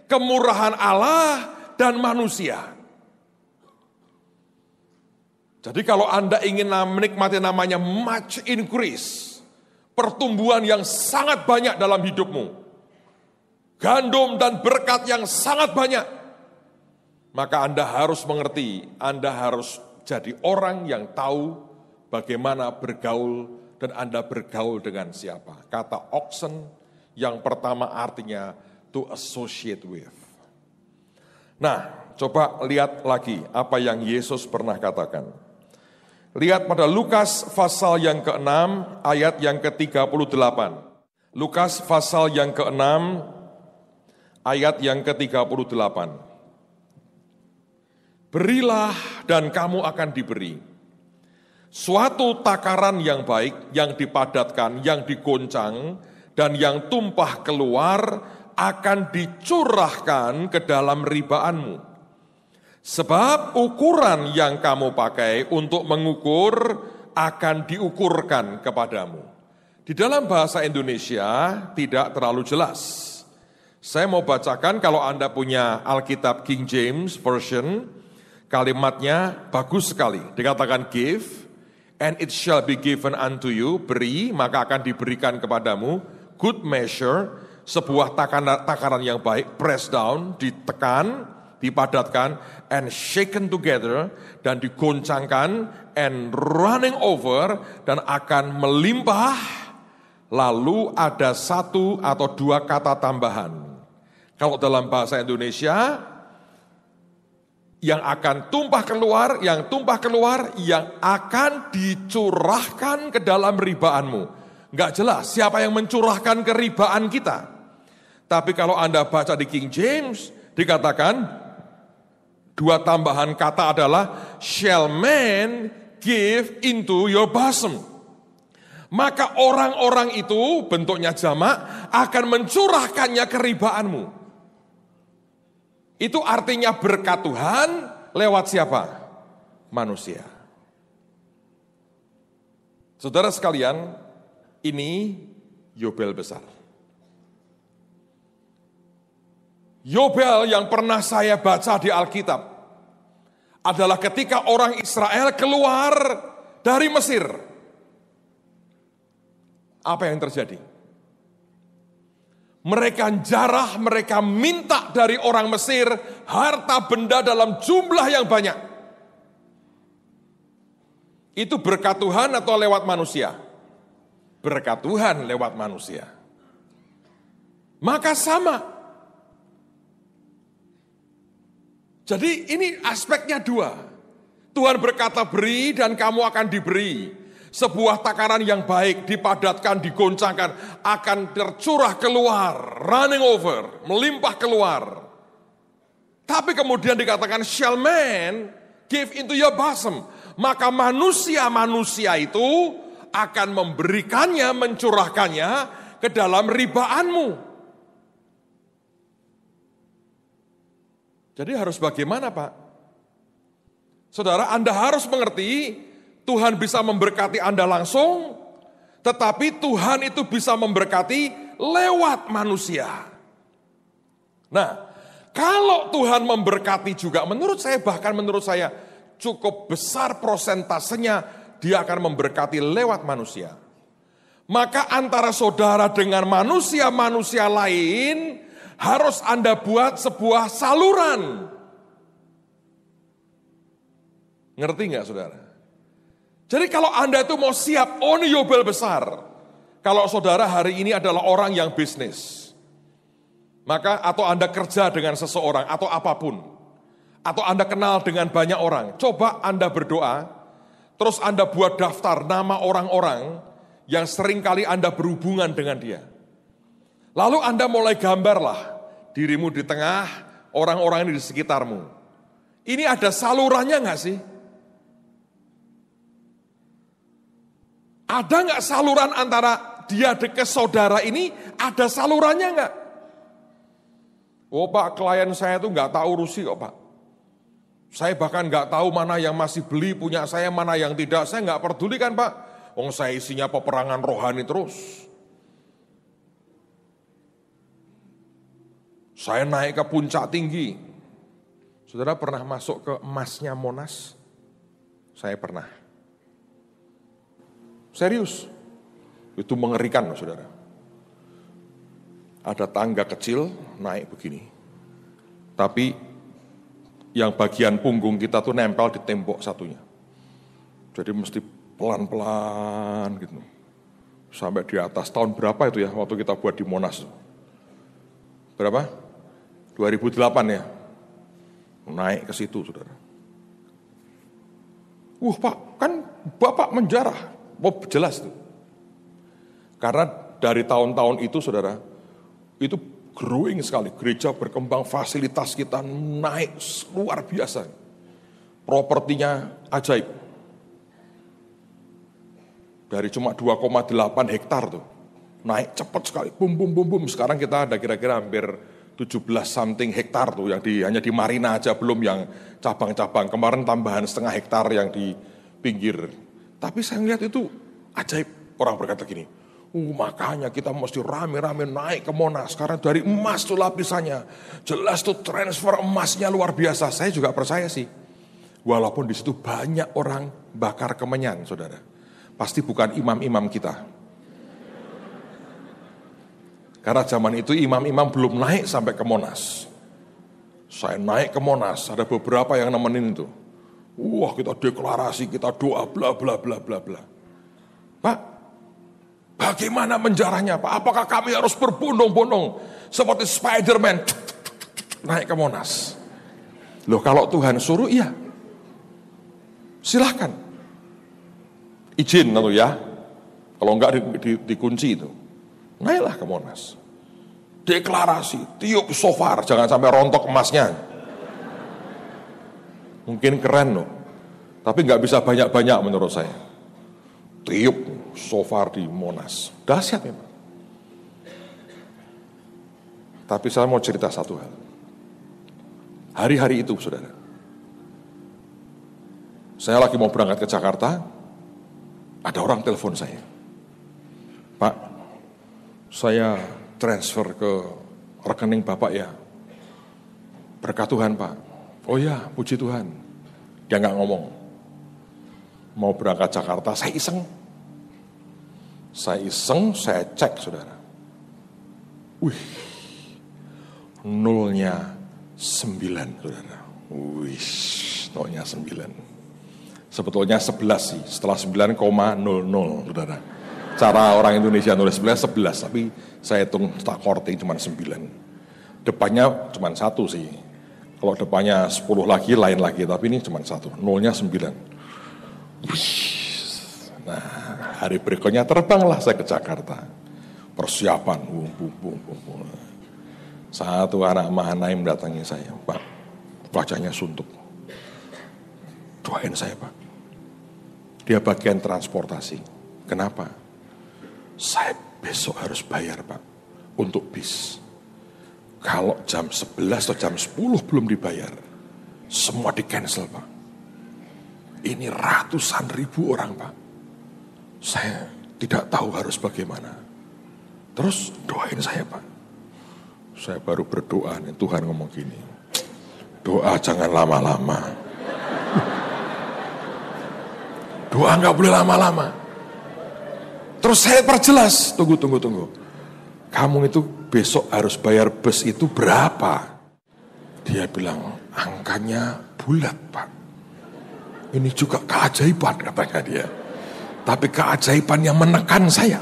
kemurahan Allah dan manusia. Jadi kalau Anda ingin menikmati namanya much increase, pertumbuhan yang sangat banyak dalam hidupmu, gandum dan berkat yang sangat banyak. Maka Anda harus mengerti, Anda harus jadi orang yang tahu bagaimana bergaul dan Anda bergaul dengan siapa. Kata oxen yang pertama artinya to associate with. Nah, coba lihat lagi apa yang Yesus pernah katakan. Lihat pada Lukas pasal yang ke-6 ayat yang ke-38. Lukas pasal yang ke-6 ayat yang ke-38. Berilah dan kamu akan diberi. Suatu takaran yang baik, yang dipadatkan, yang digoncang, dan yang tumpah keluar akan dicurahkan ke dalam ribaanmu. Sebab ukuran yang kamu pakai untuk mengukur akan diukurkan kepadamu. Di dalam bahasa Indonesia tidak terlalu jelas saya mau bacakan kalau Anda punya Alkitab King James Version, kalimatnya bagus sekali. Dikatakan give, and it shall be given unto you, beri, maka akan diberikan kepadamu, good measure, sebuah takaran, takaran yang baik, press down, ditekan, dipadatkan, and shaken together, dan digoncangkan, and running over, dan akan melimpah, lalu ada satu atau dua kata tambahan. Kalau dalam bahasa Indonesia, yang akan tumpah keluar, yang tumpah keluar, yang akan dicurahkan ke dalam ribaanmu. Enggak jelas siapa yang mencurahkan keribaan kita. Tapi kalau Anda baca di King James, dikatakan dua tambahan kata adalah shall man give into your bosom. Maka orang-orang itu bentuknya jamak akan mencurahkannya keribaanmu. Itu artinya berkat Tuhan lewat siapa? Manusia. Saudara sekalian, ini Yobel besar. Yobel yang pernah saya baca di Alkitab adalah ketika orang Israel keluar dari Mesir. Apa yang terjadi? Mereka jarah, mereka minta dari orang Mesir harta benda dalam jumlah yang banyak. Itu berkat Tuhan atau lewat manusia? Berkat Tuhan lewat manusia. Maka sama. Jadi ini aspeknya dua. Tuhan berkata beri dan kamu akan diberi. Sebuah takaran yang baik dipadatkan, digoncangkan akan tercurah keluar, running over, melimpah keluar. Tapi kemudian dikatakan shall man give into your bosom. Maka manusia-manusia itu akan memberikannya, mencurahkannya ke dalam ribaanmu. Jadi harus bagaimana Pak? Saudara, Anda harus mengerti Tuhan bisa memberkati Anda langsung, tetapi Tuhan itu bisa memberkati lewat manusia. Nah, kalau Tuhan memberkati juga, menurut saya, bahkan menurut saya, cukup besar prosentasenya dia akan memberkati lewat manusia. Maka antara saudara dengan manusia-manusia lain harus Anda buat sebuah saluran. Ngerti nggak saudara? Jadi kalau Anda itu mau siap, on oh Yobel besar. Kalau saudara hari ini adalah orang yang bisnis. Maka atau Anda kerja dengan seseorang atau apapun. Atau Anda kenal dengan banyak orang. Coba Anda berdoa. Terus Anda buat daftar nama orang-orang yang sering kali Anda berhubungan dengan dia. Lalu Anda mulai gambarlah dirimu di tengah orang-orang ini di sekitarmu. Ini ada salurannya nggak sih? Ada nggak saluran antara dia deket saudara ini? Ada salurannya nggak? Oh pak, klien saya itu nggak tahu rusi kok pak. Saya bahkan nggak tahu mana yang masih beli punya saya, mana yang tidak. Saya nggak peduli kan pak. Wong saya isinya peperangan rohani terus. Saya naik ke puncak tinggi. Saudara pernah masuk ke emasnya Monas? Saya pernah. Serius. Itu mengerikan loh saudara. Ada tangga kecil naik begini. Tapi yang bagian punggung kita tuh nempel di tembok satunya. Jadi mesti pelan-pelan gitu. Sampai di atas tahun berapa itu ya waktu kita buat di Monas. Berapa? 2008 ya. Naik ke situ saudara. Wah uh, pak, kan bapak menjarah. Oh, jelas tuh. Karena dari tahun-tahun itu saudara, itu growing sekali. Gereja berkembang, fasilitas kita naik luar biasa. Propertinya ajaib. Dari cuma 2,8 hektar tuh. Naik cepat sekali, bum bum bum bum. Sekarang kita ada kira-kira hampir 17 something hektar tuh yang di hanya di Marina aja belum yang cabang-cabang. Kemarin tambahan setengah hektar yang di pinggir tapi saya lihat itu ajaib. Orang berkata gini, Uh, makanya kita mesti rame-rame naik ke Monas karena dari emas tuh lapisannya. Jelas tuh transfer emasnya luar biasa. Saya juga percaya sih. Walaupun di situ banyak orang bakar kemenyan, Saudara. Pasti bukan imam-imam kita. Karena zaman itu imam-imam belum naik sampai ke Monas. Saya naik ke Monas, ada beberapa yang nemenin itu. Wah kita deklarasi, kita doa, bla bla bla bla bla. Pak, bagaimana menjarahnya Pak? Apakah kami harus berbondong-bondong seperti Spiderman naik ke Monas? Loh kalau Tuhan suruh iya. Silahkan. Izin tentu ya. Kalau enggak di, di, dikunci itu. Naiklah ke Monas. Deklarasi, tiup sofar, jangan sampai rontok emasnya. Mungkin keren loh. Tapi nggak bisa banyak-banyak menurut saya. Tiup sofar di Monas. Dahsyat memang. Tapi saya mau cerita satu hal. Hari-hari itu, saudara. Saya lagi mau berangkat ke Jakarta, ada orang telepon saya. Pak, saya transfer ke rekening Bapak ya. Berkat Tuhan Pak, Oh ya, puji Tuhan. Dia nggak ngomong. Mau berangkat Jakarta, saya iseng. Saya iseng, saya cek saudara. Wih, nolnya sembilan saudara. Wih, nolnya sembilan. Sebetulnya sebelas sih, setelah sembilan koma nol nol saudara. Cara orang Indonesia nulis sebelas, sebelas. Tapi saya hitung tak korting cuma sembilan. Depannya cuma satu sih, kalau depannya 10 lagi lain lagi, tapi ini cuma satu, nolnya 9. Nah, hari berikutnya terbanglah saya ke Jakarta. Persiapan, Satu anak Mahanaim datangi saya, Pak, wajahnya suntuk. Doain saya, Pak. Dia bagian transportasi. Kenapa? Saya besok harus bayar, Pak, untuk bis. Kalau jam 11 atau jam 10 belum dibayar, semua di cancel Pak. Ini ratusan ribu orang Pak. Saya tidak tahu harus bagaimana. Terus doain saya Pak. Saya baru berdoa nih, Tuhan ngomong gini. Doa jangan lama-lama. [laughs] Doa nggak boleh lama-lama. Terus saya perjelas, tunggu, tunggu, tunggu. Kamu itu besok harus bayar bus itu berapa? Dia bilang, angkanya bulat pak. Ini juga keajaiban katanya dia. Tapi keajaiban yang menekan saya.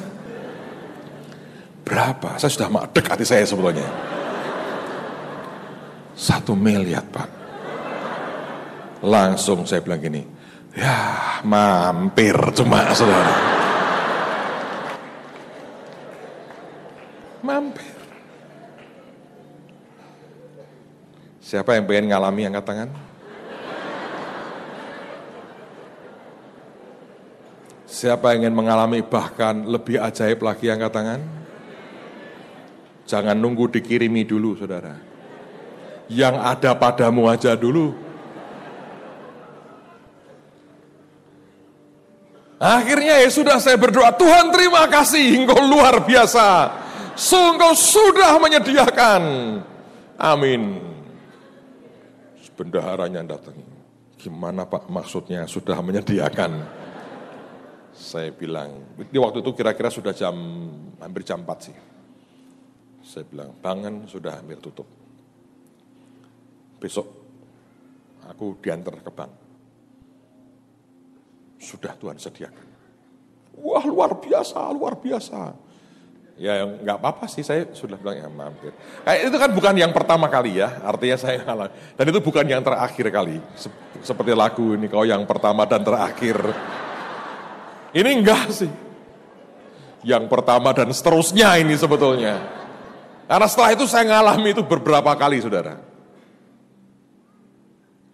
Berapa? Saya sudah madek hati saya sebetulnya. Satu miliar pak. Langsung saya bilang gini, ya mampir cuma saudara. Siapa yang pengen ngalami angkat tangan? Siapa yang ingin mengalami bahkan lebih ajaib lagi angkat tangan? Jangan nunggu dikirimi dulu saudara. Yang ada padamu aja dulu. Akhirnya ya sudah saya berdoa, Tuhan terima kasih, engkau luar biasa. Sungguh sudah menyediakan. Amin bendaharanya datang, Gimana Pak maksudnya sudah menyediakan? saya bilang, di waktu itu kira-kira sudah jam hampir jam 4 sih. Saya bilang, bangan sudah hampir tutup. Besok aku diantar ke bank. Sudah Tuhan sediakan. Wah luar biasa, luar biasa. Ya nggak apa-apa sih saya sudah bilang ya mampir. itu kan bukan yang pertama kali ya, artinya saya ngalah. Dan itu bukan yang terakhir kali. Sep seperti lagu ini kau yang pertama dan terakhir. Ini enggak sih. Yang pertama dan seterusnya ini sebetulnya. Karena setelah itu saya ngalami itu beberapa kali saudara.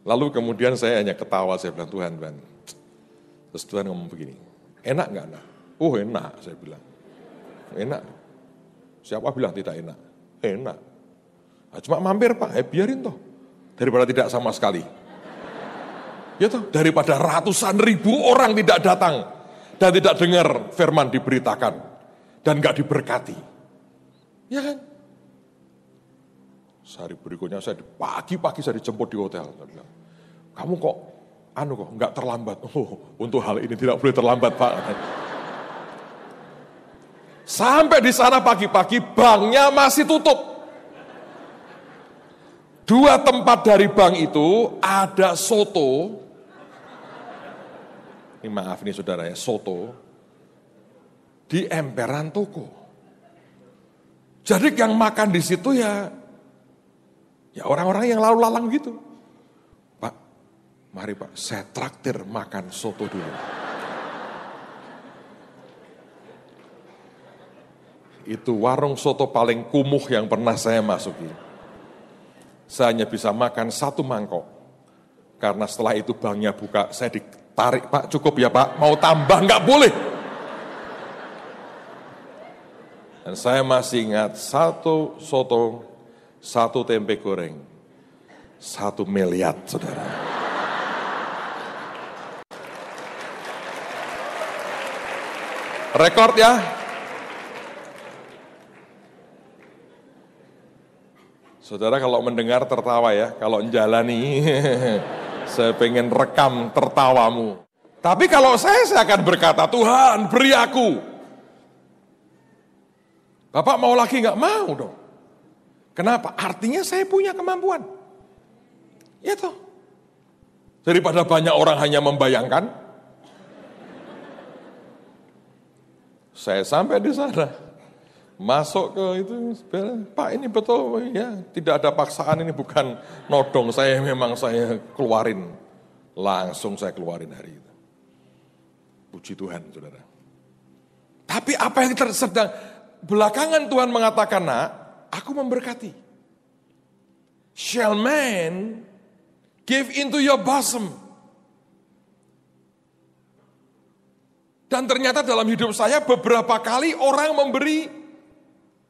Lalu kemudian saya hanya ketawa, saya bilang Tuhan, Tuhan. Terus Tuhan ngomong begini, enak nggak nak? Uh enak, saya bilang enak. Siapa bilang tidak enak? Enak. Nah, cuma mampir pak, eh, biarin toh. Daripada tidak sama sekali. Ya toh, daripada ratusan ribu orang tidak datang dan tidak dengar firman diberitakan dan gak diberkati. Ya kan? Sehari berikutnya saya pagi-pagi saya dijemput di hotel. kamu kok anu kok nggak terlambat? [laughs] Oh, untuk hal ini tidak boleh terlambat pak. Sampai di sana pagi-pagi banknya masih tutup. Dua tempat dari bank itu ada soto. Ini maaf nih saudara ya, soto. Di emperan toko. Jadi yang makan di situ ya ya orang-orang yang lalu lalang gitu. Pak, mari Pak, saya traktir makan soto dulu. itu warung soto paling kumuh yang pernah saya masuki. Saya hanya bisa makan satu mangkok. Karena setelah itu banknya buka, saya ditarik, Pak cukup ya Pak, mau tambah nggak boleh. Dan saya masih ingat satu soto, satu tempe goreng, satu miliar saudara. Rekord ya, Saudara kalau mendengar tertawa ya, kalau menjalani [laughs] saya pengen rekam tertawamu. Tapi kalau saya, saya akan berkata, Tuhan beri aku. Bapak mau lagi nggak mau dong. Kenapa? Artinya saya punya kemampuan. Ya toh. Daripada banyak orang hanya membayangkan. Saya sampai di sana masuk ke itu Pak ini betul ya tidak ada paksaan ini bukan nodong saya memang saya keluarin langsung saya keluarin hari itu puji Tuhan saudara tapi apa yang tersedang belakangan Tuhan mengatakan nak aku memberkati shall man give into your bosom dan ternyata dalam hidup saya beberapa kali orang memberi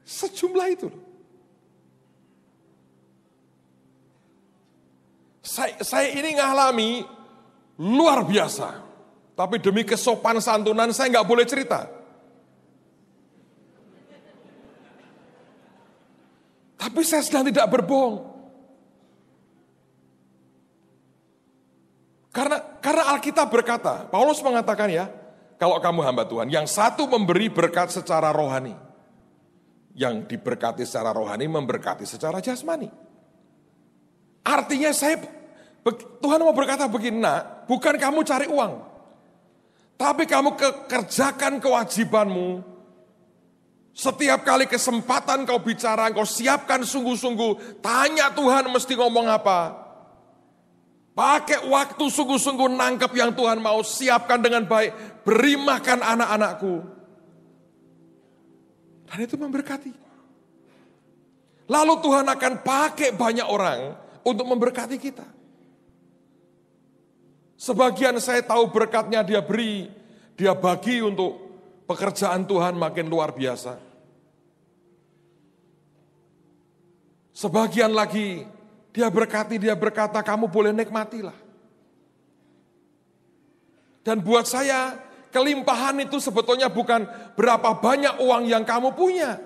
Sejumlah itu. Saya, saya ini ngalami luar biasa. Tapi demi kesopan santunan saya nggak boleh cerita. Tapi saya sedang tidak berbohong. Karena karena Alkitab berkata, Paulus mengatakan ya, kalau kamu hamba Tuhan, yang satu memberi berkat secara rohani, yang diberkati secara rohani memberkati secara jasmani. Artinya saya Tuhan mau berkata begini, nah, bukan kamu cari uang, tapi kamu kerjakan kewajibanmu. Setiap kali kesempatan kau bicara, kau siapkan sungguh-sungguh. Tanya Tuhan mesti ngomong apa. Pakai waktu sungguh-sungguh nangkep yang Tuhan mau, siapkan dengan baik. Beri makan anak-anakku. Dan itu memberkati. Lalu Tuhan akan pakai banyak orang untuk memberkati kita. Sebagian saya tahu berkatnya dia beri, dia bagi untuk pekerjaan Tuhan makin luar biasa. Sebagian lagi dia berkati, dia berkata kamu boleh nikmatilah. Dan buat saya Kelimpahan itu sebetulnya bukan berapa banyak uang yang kamu punya.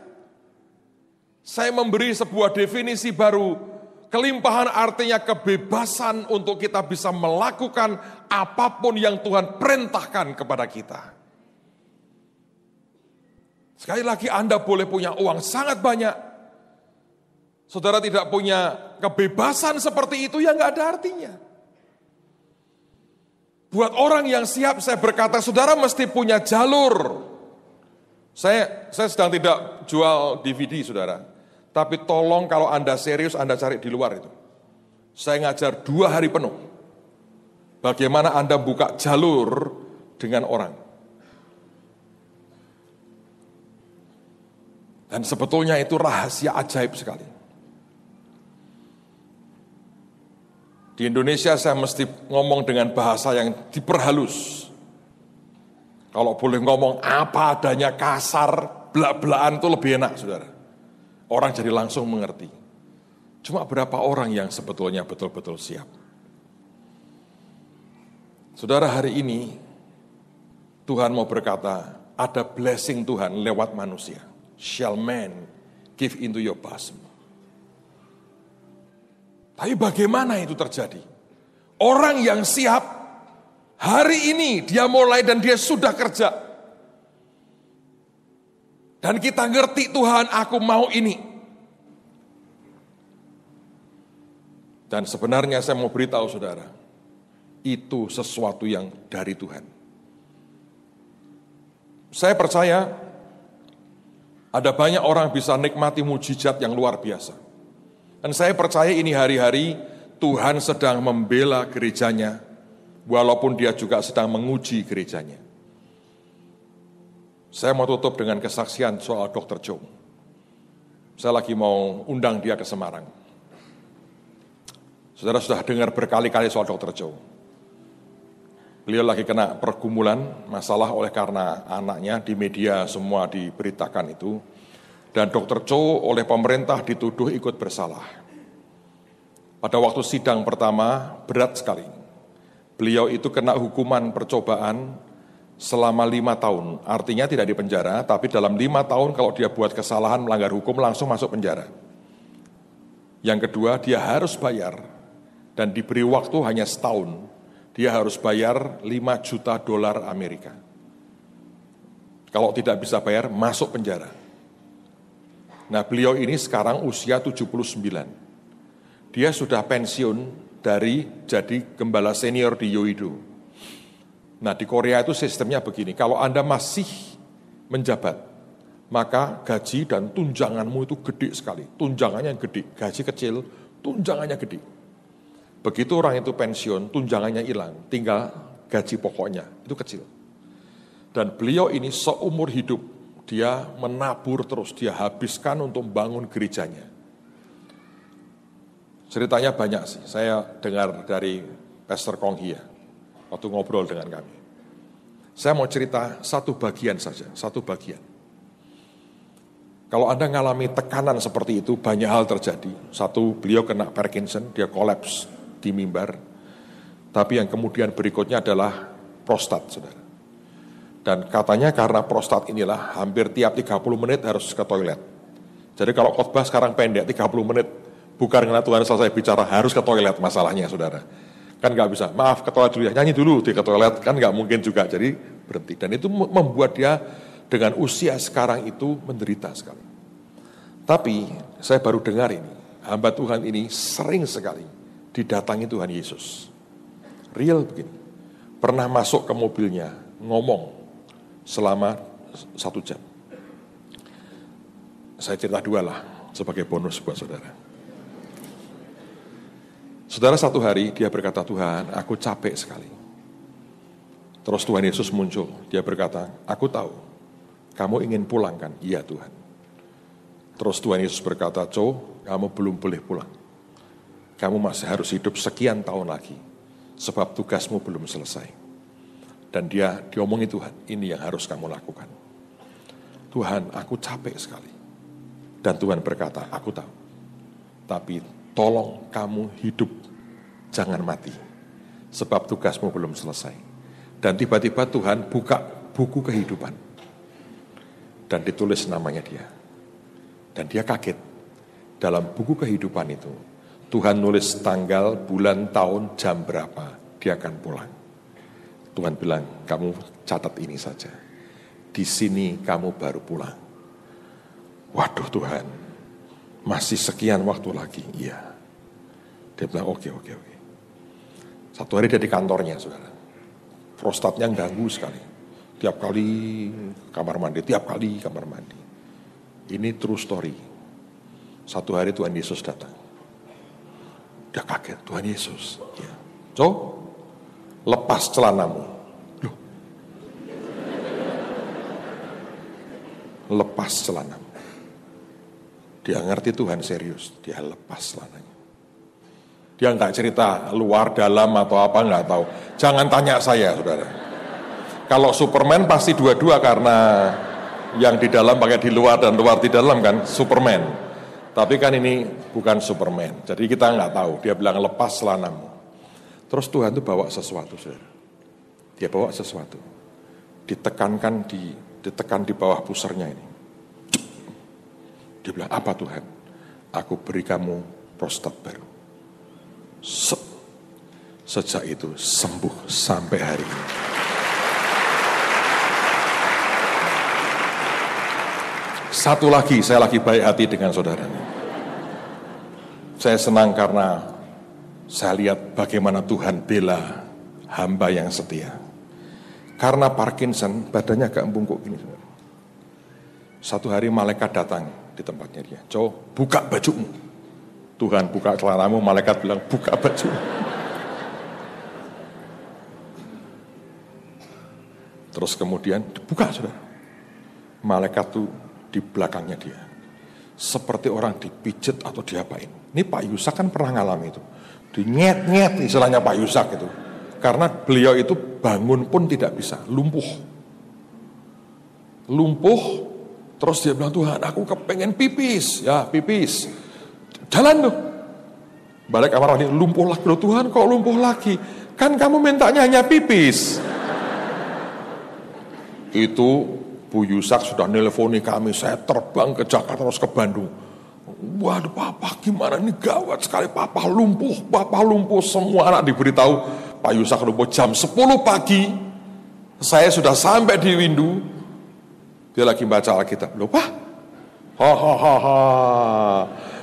Saya memberi sebuah definisi baru. Kelimpahan artinya kebebasan untuk kita bisa melakukan apapun yang Tuhan perintahkan kepada kita. Sekali lagi Anda boleh punya uang sangat banyak. Saudara tidak punya kebebasan seperti itu ya nggak ada artinya. Buat orang yang siap saya berkata saudara mesti punya jalur. Saya saya sedang tidak jual DVD saudara. Tapi tolong kalau Anda serius Anda cari di luar itu. Saya ngajar dua hari penuh. Bagaimana Anda buka jalur dengan orang. Dan sebetulnya itu rahasia ajaib sekali. Di Indonesia saya mesti ngomong dengan bahasa yang diperhalus. Kalau boleh ngomong apa adanya kasar, belak-belakan itu lebih enak, saudara. Orang jadi langsung mengerti. Cuma berapa orang yang sebetulnya betul-betul siap. Saudara, hari ini Tuhan mau berkata, ada blessing Tuhan lewat manusia. Shall man give into your bosom? Tapi bagaimana itu terjadi? Orang yang siap hari ini dia mulai dan dia sudah kerja. Dan kita ngerti Tuhan aku mau ini. Dan sebenarnya saya mau beritahu saudara, itu sesuatu yang dari Tuhan. Saya percaya ada banyak orang bisa nikmati mujizat yang luar biasa. Dan saya percaya ini hari-hari Tuhan sedang membela gerejanya, walaupun dia juga sedang menguji gerejanya. Saya mau tutup dengan kesaksian soal Dr. Jong. Saya lagi mau undang dia ke Semarang. Saudara sudah dengar berkali-kali soal Dr. Joe. Beliau lagi kena pergumulan masalah oleh karena anaknya di media semua diberitakan itu dan Dr. Cho oleh pemerintah dituduh ikut bersalah. Pada waktu sidang pertama, berat sekali. Beliau itu kena hukuman percobaan selama lima tahun. Artinya tidak di penjara, tapi dalam lima tahun kalau dia buat kesalahan melanggar hukum langsung masuk penjara. Yang kedua, dia harus bayar dan diberi waktu hanya setahun. Dia harus bayar 5 juta dolar Amerika. Kalau tidak bisa bayar, masuk penjara. Nah beliau ini sekarang usia 79. Dia sudah pensiun dari jadi gembala senior di Yoido. Nah di Korea itu sistemnya begini, kalau Anda masih menjabat, maka gaji dan tunjanganmu itu gede sekali. Tunjangannya gede, gaji kecil, tunjangannya gede. Begitu orang itu pensiun, tunjangannya hilang, tinggal gaji pokoknya, itu kecil. Dan beliau ini seumur hidup dia menabur terus, dia habiskan untuk membangun gerejanya. Ceritanya banyak sih, saya dengar dari Pastor Kong Hia ya, waktu ngobrol dengan kami. Saya mau cerita satu bagian saja, satu bagian. Kalau Anda mengalami tekanan seperti itu, banyak hal terjadi. Satu, beliau kena Parkinson, dia kolaps di mimbar. Tapi yang kemudian berikutnya adalah prostat, saudara. Dan katanya karena prostat inilah hampir tiap 30 menit harus ke toilet. Jadi kalau khotbah sekarang pendek 30 menit, bukan karena Tuhan selesai bicara harus ke toilet masalahnya saudara. Kan nggak bisa, maaf ke toilet dulu ya, nyanyi dulu di ke toilet, kan nggak mungkin juga. Jadi berhenti. Dan itu membuat dia dengan usia sekarang itu menderita sekali. Tapi saya baru dengar ini, hamba Tuhan ini sering sekali didatangi Tuhan Yesus. Real begini, pernah masuk ke mobilnya, ngomong, selama satu jam. Saya cerita dua lah sebagai bonus buat saudara. Saudara satu hari dia berkata, Tuhan aku capek sekali. Terus Tuhan Yesus muncul, dia berkata, aku tahu, kamu ingin pulang kan? Iya Tuhan. Terus Tuhan Yesus berkata, Co, kamu belum boleh pulang. Kamu masih harus hidup sekian tahun lagi, sebab tugasmu belum selesai. Dan dia diomongi Tuhan, ini yang harus kamu lakukan. Tuhan, aku capek sekali. Dan Tuhan berkata, aku tahu. Tapi tolong kamu hidup, jangan mati. Sebab tugasmu belum selesai. Dan tiba-tiba Tuhan buka buku kehidupan. Dan ditulis namanya dia. Dan dia kaget. Dalam buku kehidupan itu, Tuhan nulis tanggal, bulan, tahun, jam berapa dia akan pulang. Tuhan bilang, kamu catat ini saja. Di sini kamu baru pulang. Waduh Tuhan, masih sekian waktu lagi. Iya. Dia bilang, oke, oke, oke. Satu hari dia di kantornya, saudara. Prostatnya ganggu sekali. Tiap kali kamar mandi, tiap kali kamar mandi. Ini true story. Satu hari Tuhan Yesus datang. Dia kaget, Tuhan Yesus. Ya. So, lepas celanamu. Loh. Lepas celanamu. Dia ngerti Tuhan serius, dia lepas celananya. Dia nggak cerita luar dalam atau apa nggak tahu. Jangan tanya saya, saudara. Kalau Superman pasti dua-dua karena yang di dalam pakai di luar dan luar di dalam kan Superman. Tapi kan ini bukan Superman. Jadi kita nggak tahu. Dia bilang lepas celanamu. Terus Tuhan itu bawa sesuatu, saudara. Dia bawa sesuatu. Ditekankan di ditekan di bawah pusarnya ini. Dia bilang, apa Tuhan? Aku beri kamu prostat baru. Se Sejak itu sembuh sampai hari ini. Satu lagi, saya lagi baik hati dengan saudaranya. Saya senang karena saya lihat bagaimana Tuhan bela hamba yang setia. Karena Parkinson badannya agak membungkuk gini. Satu hari malaikat datang di tempatnya dia. Cowok, buka bajumu. Tuhan buka celanamu, malaikat bilang buka baju. Terus kemudian dibuka saudara. Malaikat tuh di belakangnya dia. Seperti orang dipijet atau diapain. Ini Pak Yusa kan pernah ngalami itu dinyet-nyet istilahnya Pak Yusak itu. Karena beliau itu bangun pun tidak bisa, lumpuh. Lumpuh, terus dia bilang, Tuhan aku kepengen pipis. Ya pipis, jalan tuh. Balik kamar mandi, lumpuh lagi. Loh Tuhan kok lumpuh lagi? Kan kamu mintanya hanya pipis. itu Bu Yusak sudah nelponi kami, saya terbang ke Jakarta terus ke Bandung. Waduh papa gimana ini gawat sekali papa lumpuh, papa lumpuh semua anak diberitahu. Pak Yusak lumpuh jam 10 pagi, saya sudah sampai di windu, dia lagi baca Alkitab. lupa ha hahaha,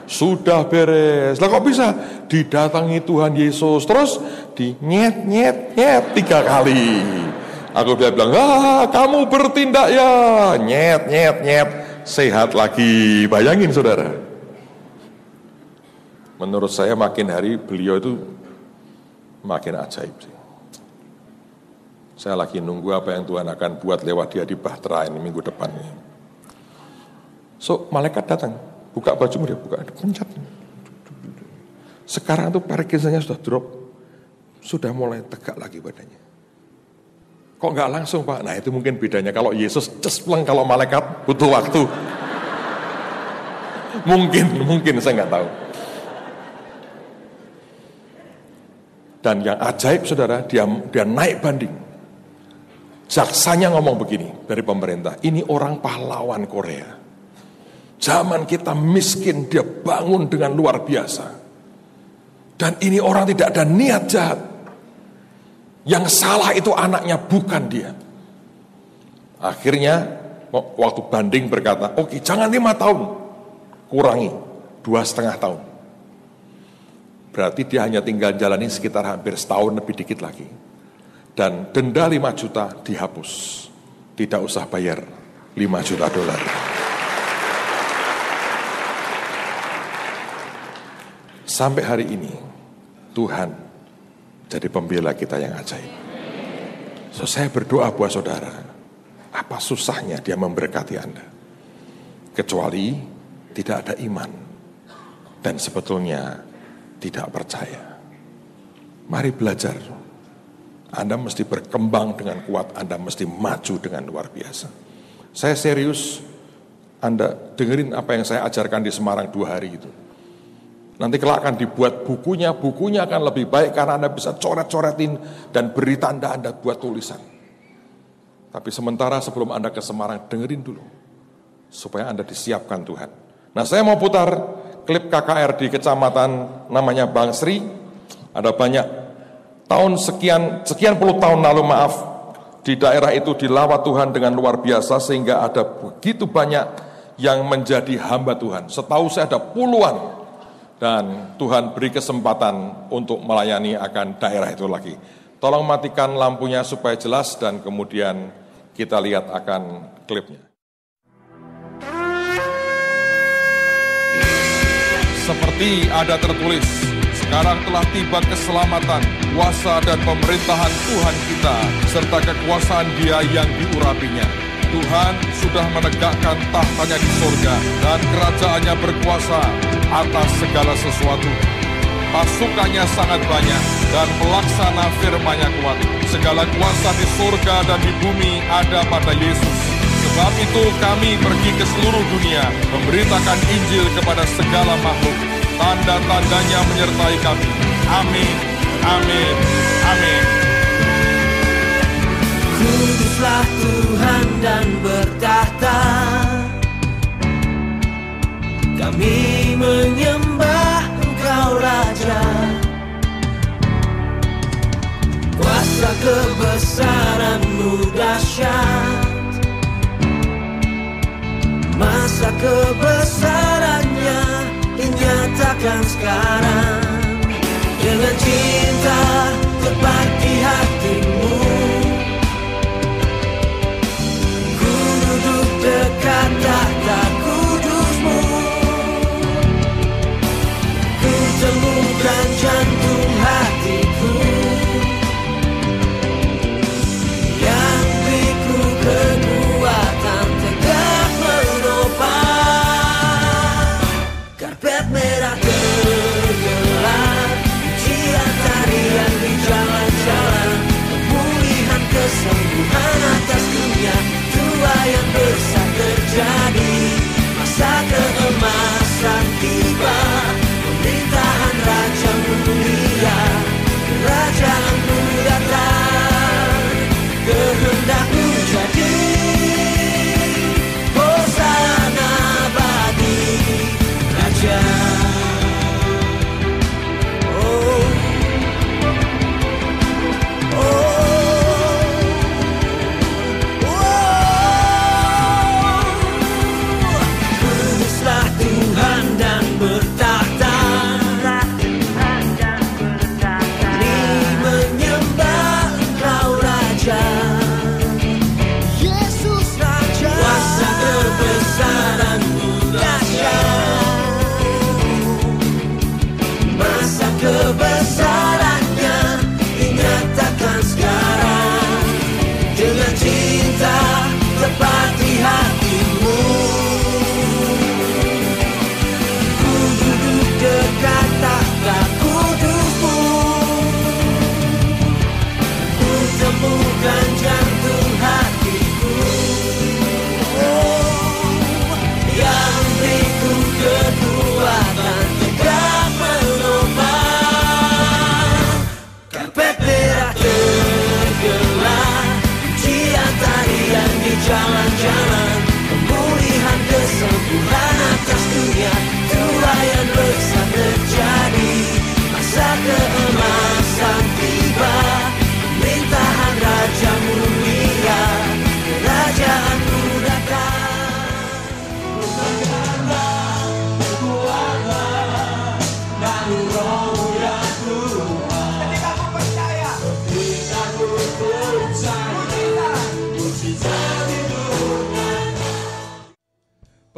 sudah beres. Lah kok bisa? Didatangi Tuhan Yesus, terus di nyet nyet nyet tiga kali. Aku dia bilang, ah kamu bertindak ya, nyet nyet nyet, sehat lagi. Bayangin saudara menurut saya makin hari beliau itu makin ajaib sih. Saya lagi nunggu apa yang Tuhan akan buat lewat dia di Bahtera ini minggu depan. Ini. So, malaikat datang, buka baju dia buka, pencet. Sekarang tuh parkinsonnya sudah drop, sudah mulai tegak lagi badannya. Kok nggak langsung pak? Nah itu mungkin bedanya kalau Yesus cespleng kalau malaikat butuh waktu. [laughs] mungkin, mungkin saya nggak tahu. Dan yang ajaib saudara, dia, dia naik banding. Jaksanya ngomong begini dari pemerintah, ini orang pahlawan Korea. Zaman kita miskin, dia bangun dengan luar biasa. Dan ini orang tidak ada niat jahat. Yang salah itu anaknya, bukan dia. Akhirnya waktu banding berkata, oke jangan lima tahun, kurangi dua setengah tahun. Berarti dia hanya tinggal jalani sekitar hampir setahun lebih dikit lagi. Dan denda 5 juta dihapus. Tidak usah bayar 5 juta dolar. Sampai hari ini Tuhan jadi pembela kita yang ajaib. So, saya berdoa buat saudara, apa susahnya dia memberkati Anda? Kecuali tidak ada iman. Dan sebetulnya tidak percaya. Mari belajar. Anda mesti berkembang dengan kuat, Anda mesti maju dengan luar biasa. Saya serius, Anda dengerin apa yang saya ajarkan di Semarang dua hari itu. Nanti kelak akan dibuat bukunya, bukunya akan lebih baik karena Anda bisa coret-coretin dan beri tanda Anda buat tulisan. Tapi sementara sebelum Anda ke Semarang, dengerin dulu. Supaya Anda disiapkan Tuhan. Nah saya mau putar klip KKR di kecamatan namanya Bang Sri, ada banyak tahun sekian sekian puluh tahun lalu maaf di daerah itu dilawat Tuhan dengan luar biasa sehingga ada begitu banyak yang menjadi hamba Tuhan. Setahu saya ada puluhan dan Tuhan beri kesempatan untuk melayani akan daerah itu lagi. Tolong matikan lampunya supaya jelas dan kemudian kita lihat akan klipnya. Seperti ada tertulis, sekarang telah tiba keselamatan, kuasa dan pemerintahan Tuhan kita, serta kekuasaan dia yang diurapinya. Tuhan sudah menegakkan tahtanya di surga dan kerajaannya berkuasa atas segala sesuatu. Pasukannya sangat banyak dan pelaksana firmanya kuat. Segala kuasa di surga dan di bumi ada pada Yesus Sebab itu kami pergi ke seluruh dunia, memberitakan Injil kepada segala makhluk. Tanda-tandanya menyertai kami. Amin, amin, amin. Kuduslah Tuhan dan berkata, kami menyembah Engkau Raja. Kuasa kebesaranmu dahsyat kuasa kebesarannya dinyatakan sekarang Dengan cinta kepada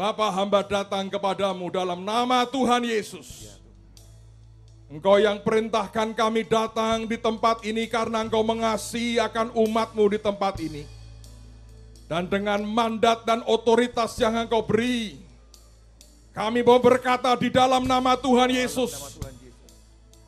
Bapa hamba datang kepadamu dalam nama Tuhan Yesus. Engkau yang perintahkan kami datang di tempat ini karena engkau mengasihi akan umatmu di tempat ini. Dan dengan mandat dan otoritas yang engkau beri, kami mau berkata di dalam nama Tuhan Yesus.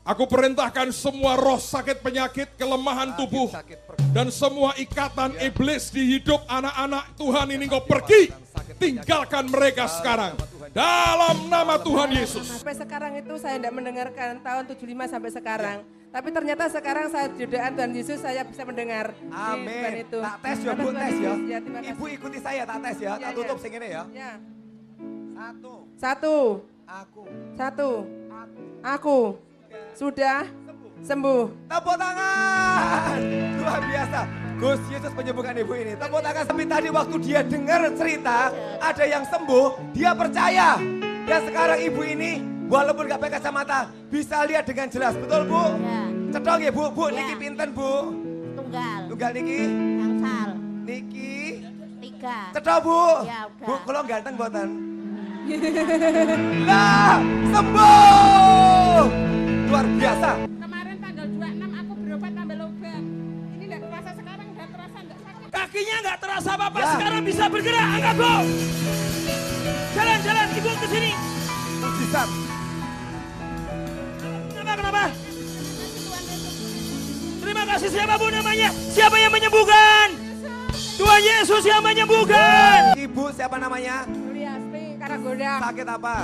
Aku perintahkan semua roh sakit penyakit, kelemahan sakit, tubuh, sakit, dan semua ikatan ya. iblis di hidup anak-anak Tuhan ini kau pergi, tinggalkan mereka sekarang. Dalam nama Tuhan Yesus. Sampai sekarang itu saya tidak mendengarkan tahun 75 sampai sekarang. Ya. Tapi ternyata sekarang saya jodohan Tuhan Yesus saya bisa mendengar. Amin. Itu. Tak tes ya, Bu, tes ya. ya Ibu ikuti saya, tak tes ya, ya tak ya. tutup ya. ini ya. ya. Satu. Satu. Aku. Satu. Aku. Aku sudah sembuh. sembuh. Tepuk tangan. Luar biasa. Gus Yesus menyembuhkan ibu ini. Tepuk tangan seperti tadi waktu dia dengar cerita ada yang sembuh, dia percaya. Dan sekarang ibu ini walaupun gak pakai kacamata bisa lihat dengan jelas. Betul Bu? Ya. Cetong ya Bu. Bu, ya. Niki pinten Bu? Tunggal. Tunggal Niki? Gangsal. Niki? Tiga. Cetong Bu? Ya Bu, kalau ganteng buatan. [laughs] lah, sembuh! luar biasa. Kemarin tanggal 26 aku berobat tambah lubang. Ini nggak terasa sekarang, nggak terasa enggak sakit. Kakinya nggak terasa bapak ya. sekarang bisa bergerak, angkat go. Jalan-jalan ibu ke sini. Bisa. Kenapa kenapa? Terima kasih siapa bu namanya? Siapa yang menyembuhkan? Tuhan Yesus yang menyembuhkan. Ibu siapa namanya? Yuliasti Karagodang. Sakit apa?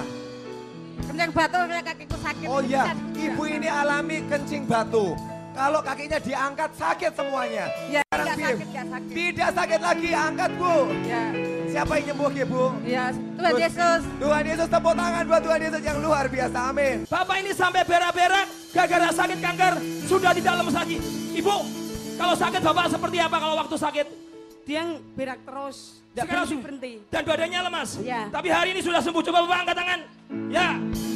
kencing batu kayak kakiku sakit. Oh iya, ibu ini alami kencing batu. Kalau kakinya diangkat sakit semuanya. Ya, tidak sakit, tidak sakit. Tidak sakit lagi, angkat Bu. Ya. Siapa yang nyembuh ibu? Ya, Tuhan Yesus. Tuhan Yesus tepuk tangan buat Tuhan Yesus yang luar biasa, amin. Bapak ini sampai berak-berak, gara-gara sakit kanker, sudah di dalam sakit. Ibu, kalau sakit Bapak seperti apa kalau waktu sakit? Dia berak terus. Sekarang berhenti. berhenti. Dan badannya lemas. Ya. Tapi hari ini sudah sembuh. Coba Bapak angkat tangan. Ya,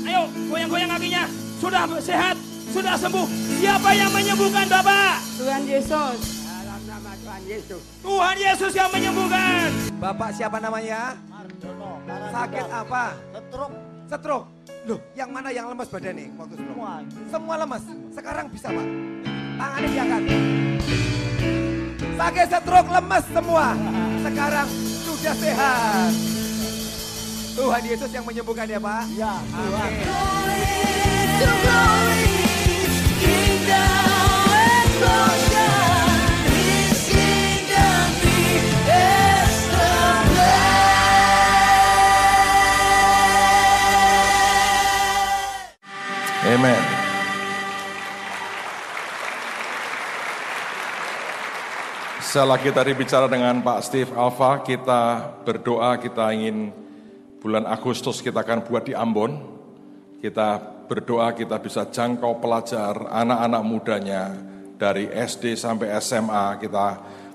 ayo goyang-goyang kakinya. Sudah sehat, sudah sembuh. Siapa yang menyembuhkan Bapak? Tuhan Yesus. Dalam nama Tuhan Yesus. Tuhan Yesus yang menyembuhkan. Bapak siapa namanya? Marjono. Sakit apa? Setruk. Setruk. Loh, yang mana yang lemas badan nih, waktu sebelum? Semua. Semua lemas. Sekarang bisa, Pak. Tangannya diangkat. Sakit setruk lemas semua sekarang sudah sehat. Tuhan Yesus yang menyembuhkan ya Pak? Ya. Amin. Amen. Saya lagi tadi bicara dengan Pak Steve Alfa, kita berdoa, kita ingin bulan Agustus kita akan buat di Ambon. Kita berdoa kita bisa jangkau pelajar anak-anak mudanya dari SD sampai SMA. Kita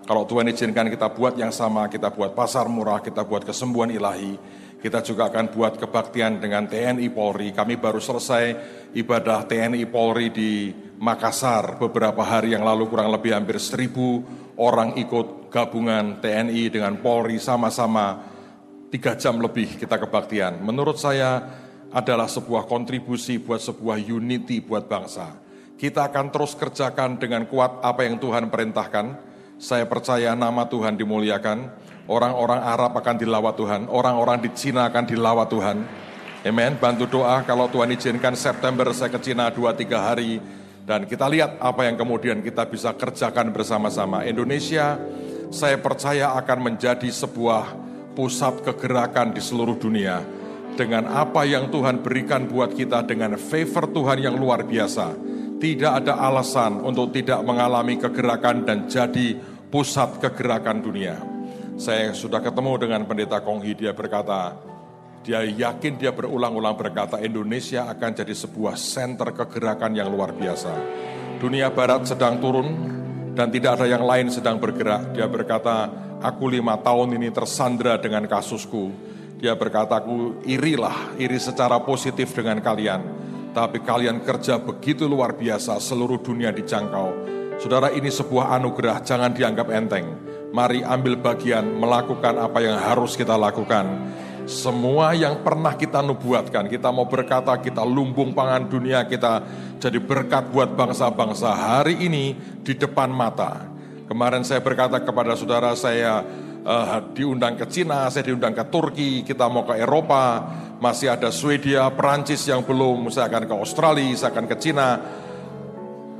kalau Tuhan izinkan kita buat yang sama, kita buat pasar murah, kita buat kesembuhan ilahi kita juga akan buat kebaktian dengan TNI Polri. Kami baru selesai ibadah TNI Polri di Makassar beberapa hari yang lalu kurang lebih hampir seribu orang ikut gabungan TNI dengan Polri sama-sama tiga jam lebih kita kebaktian. Menurut saya adalah sebuah kontribusi buat sebuah unity buat bangsa. Kita akan terus kerjakan dengan kuat apa yang Tuhan perintahkan. Saya percaya nama Tuhan dimuliakan Orang-orang Arab akan dilawat Tuhan, orang-orang di Cina akan dilawat Tuhan. Amen. Bantu doa kalau Tuhan izinkan September saya ke Cina 2-3 hari. Dan kita lihat apa yang kemudian kita bisa kerjakan bersama-sama. Indonesia saya percaya akan menjadi sebuah pusat kegerakan di seluruh dunia. Dengan apa yang Tuhan berikan buat kita dengan favor Tuhan yang luar biasa. Tidak ada alasan untuk tidak mengalami kegerakan dan jadi pusat kegerakan dunia. Saya sudah ketemu dengan pendeta Konghi, dia berkata, dia yakin dia berulang-ulang berkata Indonesia akan jadi sebuah center kegerakan yang luar biasa. Dunia barat sedang turun dan tidak ada yang lain sedang bergerak. Dia berkata, aku lima tahun ini tersandra dengan kasusku. Dia berkata, aku irilah, iri secara positif dengan kalian. Tapi kalian kerja begitu luar biasa, seluruh dunia dijangkau. Saudara ini sebuah anugerah, jangan dianggap enteng Mari ambil bagian melakukan apa yang harus kita lakukan. Semua yang pernah kita nubuatkan, kita mau berkata, kita lumbung pangan dunia kita jadi berkat buat bangsa-bangsa hari ini di depan mata. Kemarin saya berkata kepada saudara saya uh, diundang ke Cina, saya diundang ke Turki, kita mau ke Eropa, masih ada Swedia, Perancis yang belum, saya akan ke Australia, saya akan ke Cina.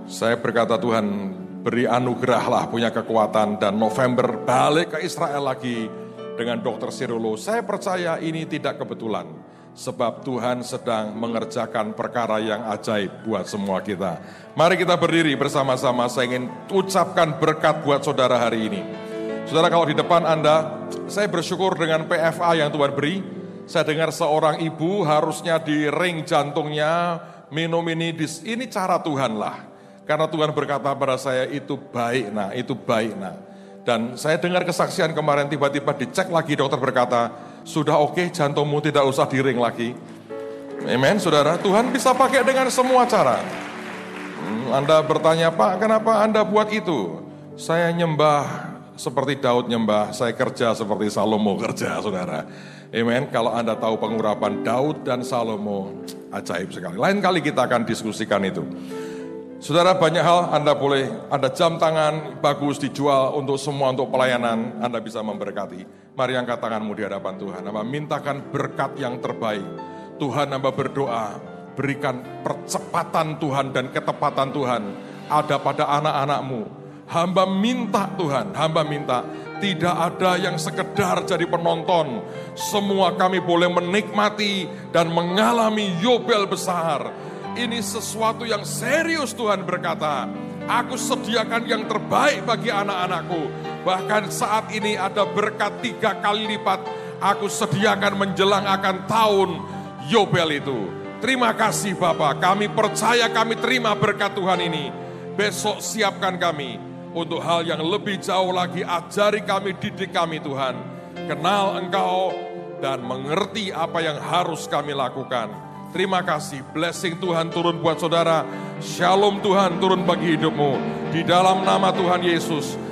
Saya berkata Tuhan, beri anugerahlah punya kekuatan dan November balik ke Israel lagi dengan dokter Sirulo. Saya percaya ini tidak kebetulan sebab Tuhan sedang mengerjakan perkara yang ajaib buat semua kita. Mari kita berdiri bersama-sama. Saya ingin ucapkan berkat buat saudara hari ini. Saudara kalau di depan Anda, saya bersyukur dengan PFA yang Tuhan beri. Saya dengar seorang ibu harusnya di ring jantungnya minum ini. Ini cara Tuhan lah. Karena Tuhan berkata pada saya itu baik, nah itu baik, nah. Dan saya dengar kesaksian kemarin tiba-tiba dicek lagi dokter berkata, sudah oke okay, jantungmu tidak usah diring lagi. Amen, saudara. Tuhan bisa pakai dengan semua cara. Hmm, Anda bertanya, Pak, kenapa Anda buat itu? Saya nyembah seperti Daud nyembah, saya kerja seperti Salomo kerja, saudara. Amen. Kalau Anda tahu pengurapan Daud dan Salomo, ajaib sekali. Lain kali kita akan diskusikan itu. Saudara banyak hal Anda boleh, ada jam tangan bagus dijual untuk semua untuk pelayanan, Anda bisa memberkati. Mari angkat tanganmu di hadapan Tuhan. Nama mintakan berkat yang terbaik. Tuhan hamba berdoa, berikan percepatan Tuhan dan ketepatan Tuhan ada pada anak-anakmu. Hamba minta Tuhan, hamba minta tidak ada yang sekedar jadi penonton. Semua kami boleh menikmati dan mengalami yobel besar ini sesuatu yang serius Tuhan berkata, aku sediakan yang terbaik bagi anak-anakku. Bahkan saat ini ada berkat tiga kali lipat aku sediakan menjelang akan tahun Yobel itu. Terima kasih Bapak, kami percaya kami terima berkat Tuhan ini. Besok siapkan kami untuk hal yang lebih jauh lagi, ajari kami, didik kami Tuhan. Kenal Engkau dan mengerti apa yang harus kami lakukan. Terima kasih, blessing Tuhan turun buat saudara. Shalom Tuhan turun bagi hidupmu. Di dalam nama Tuhan Yesus,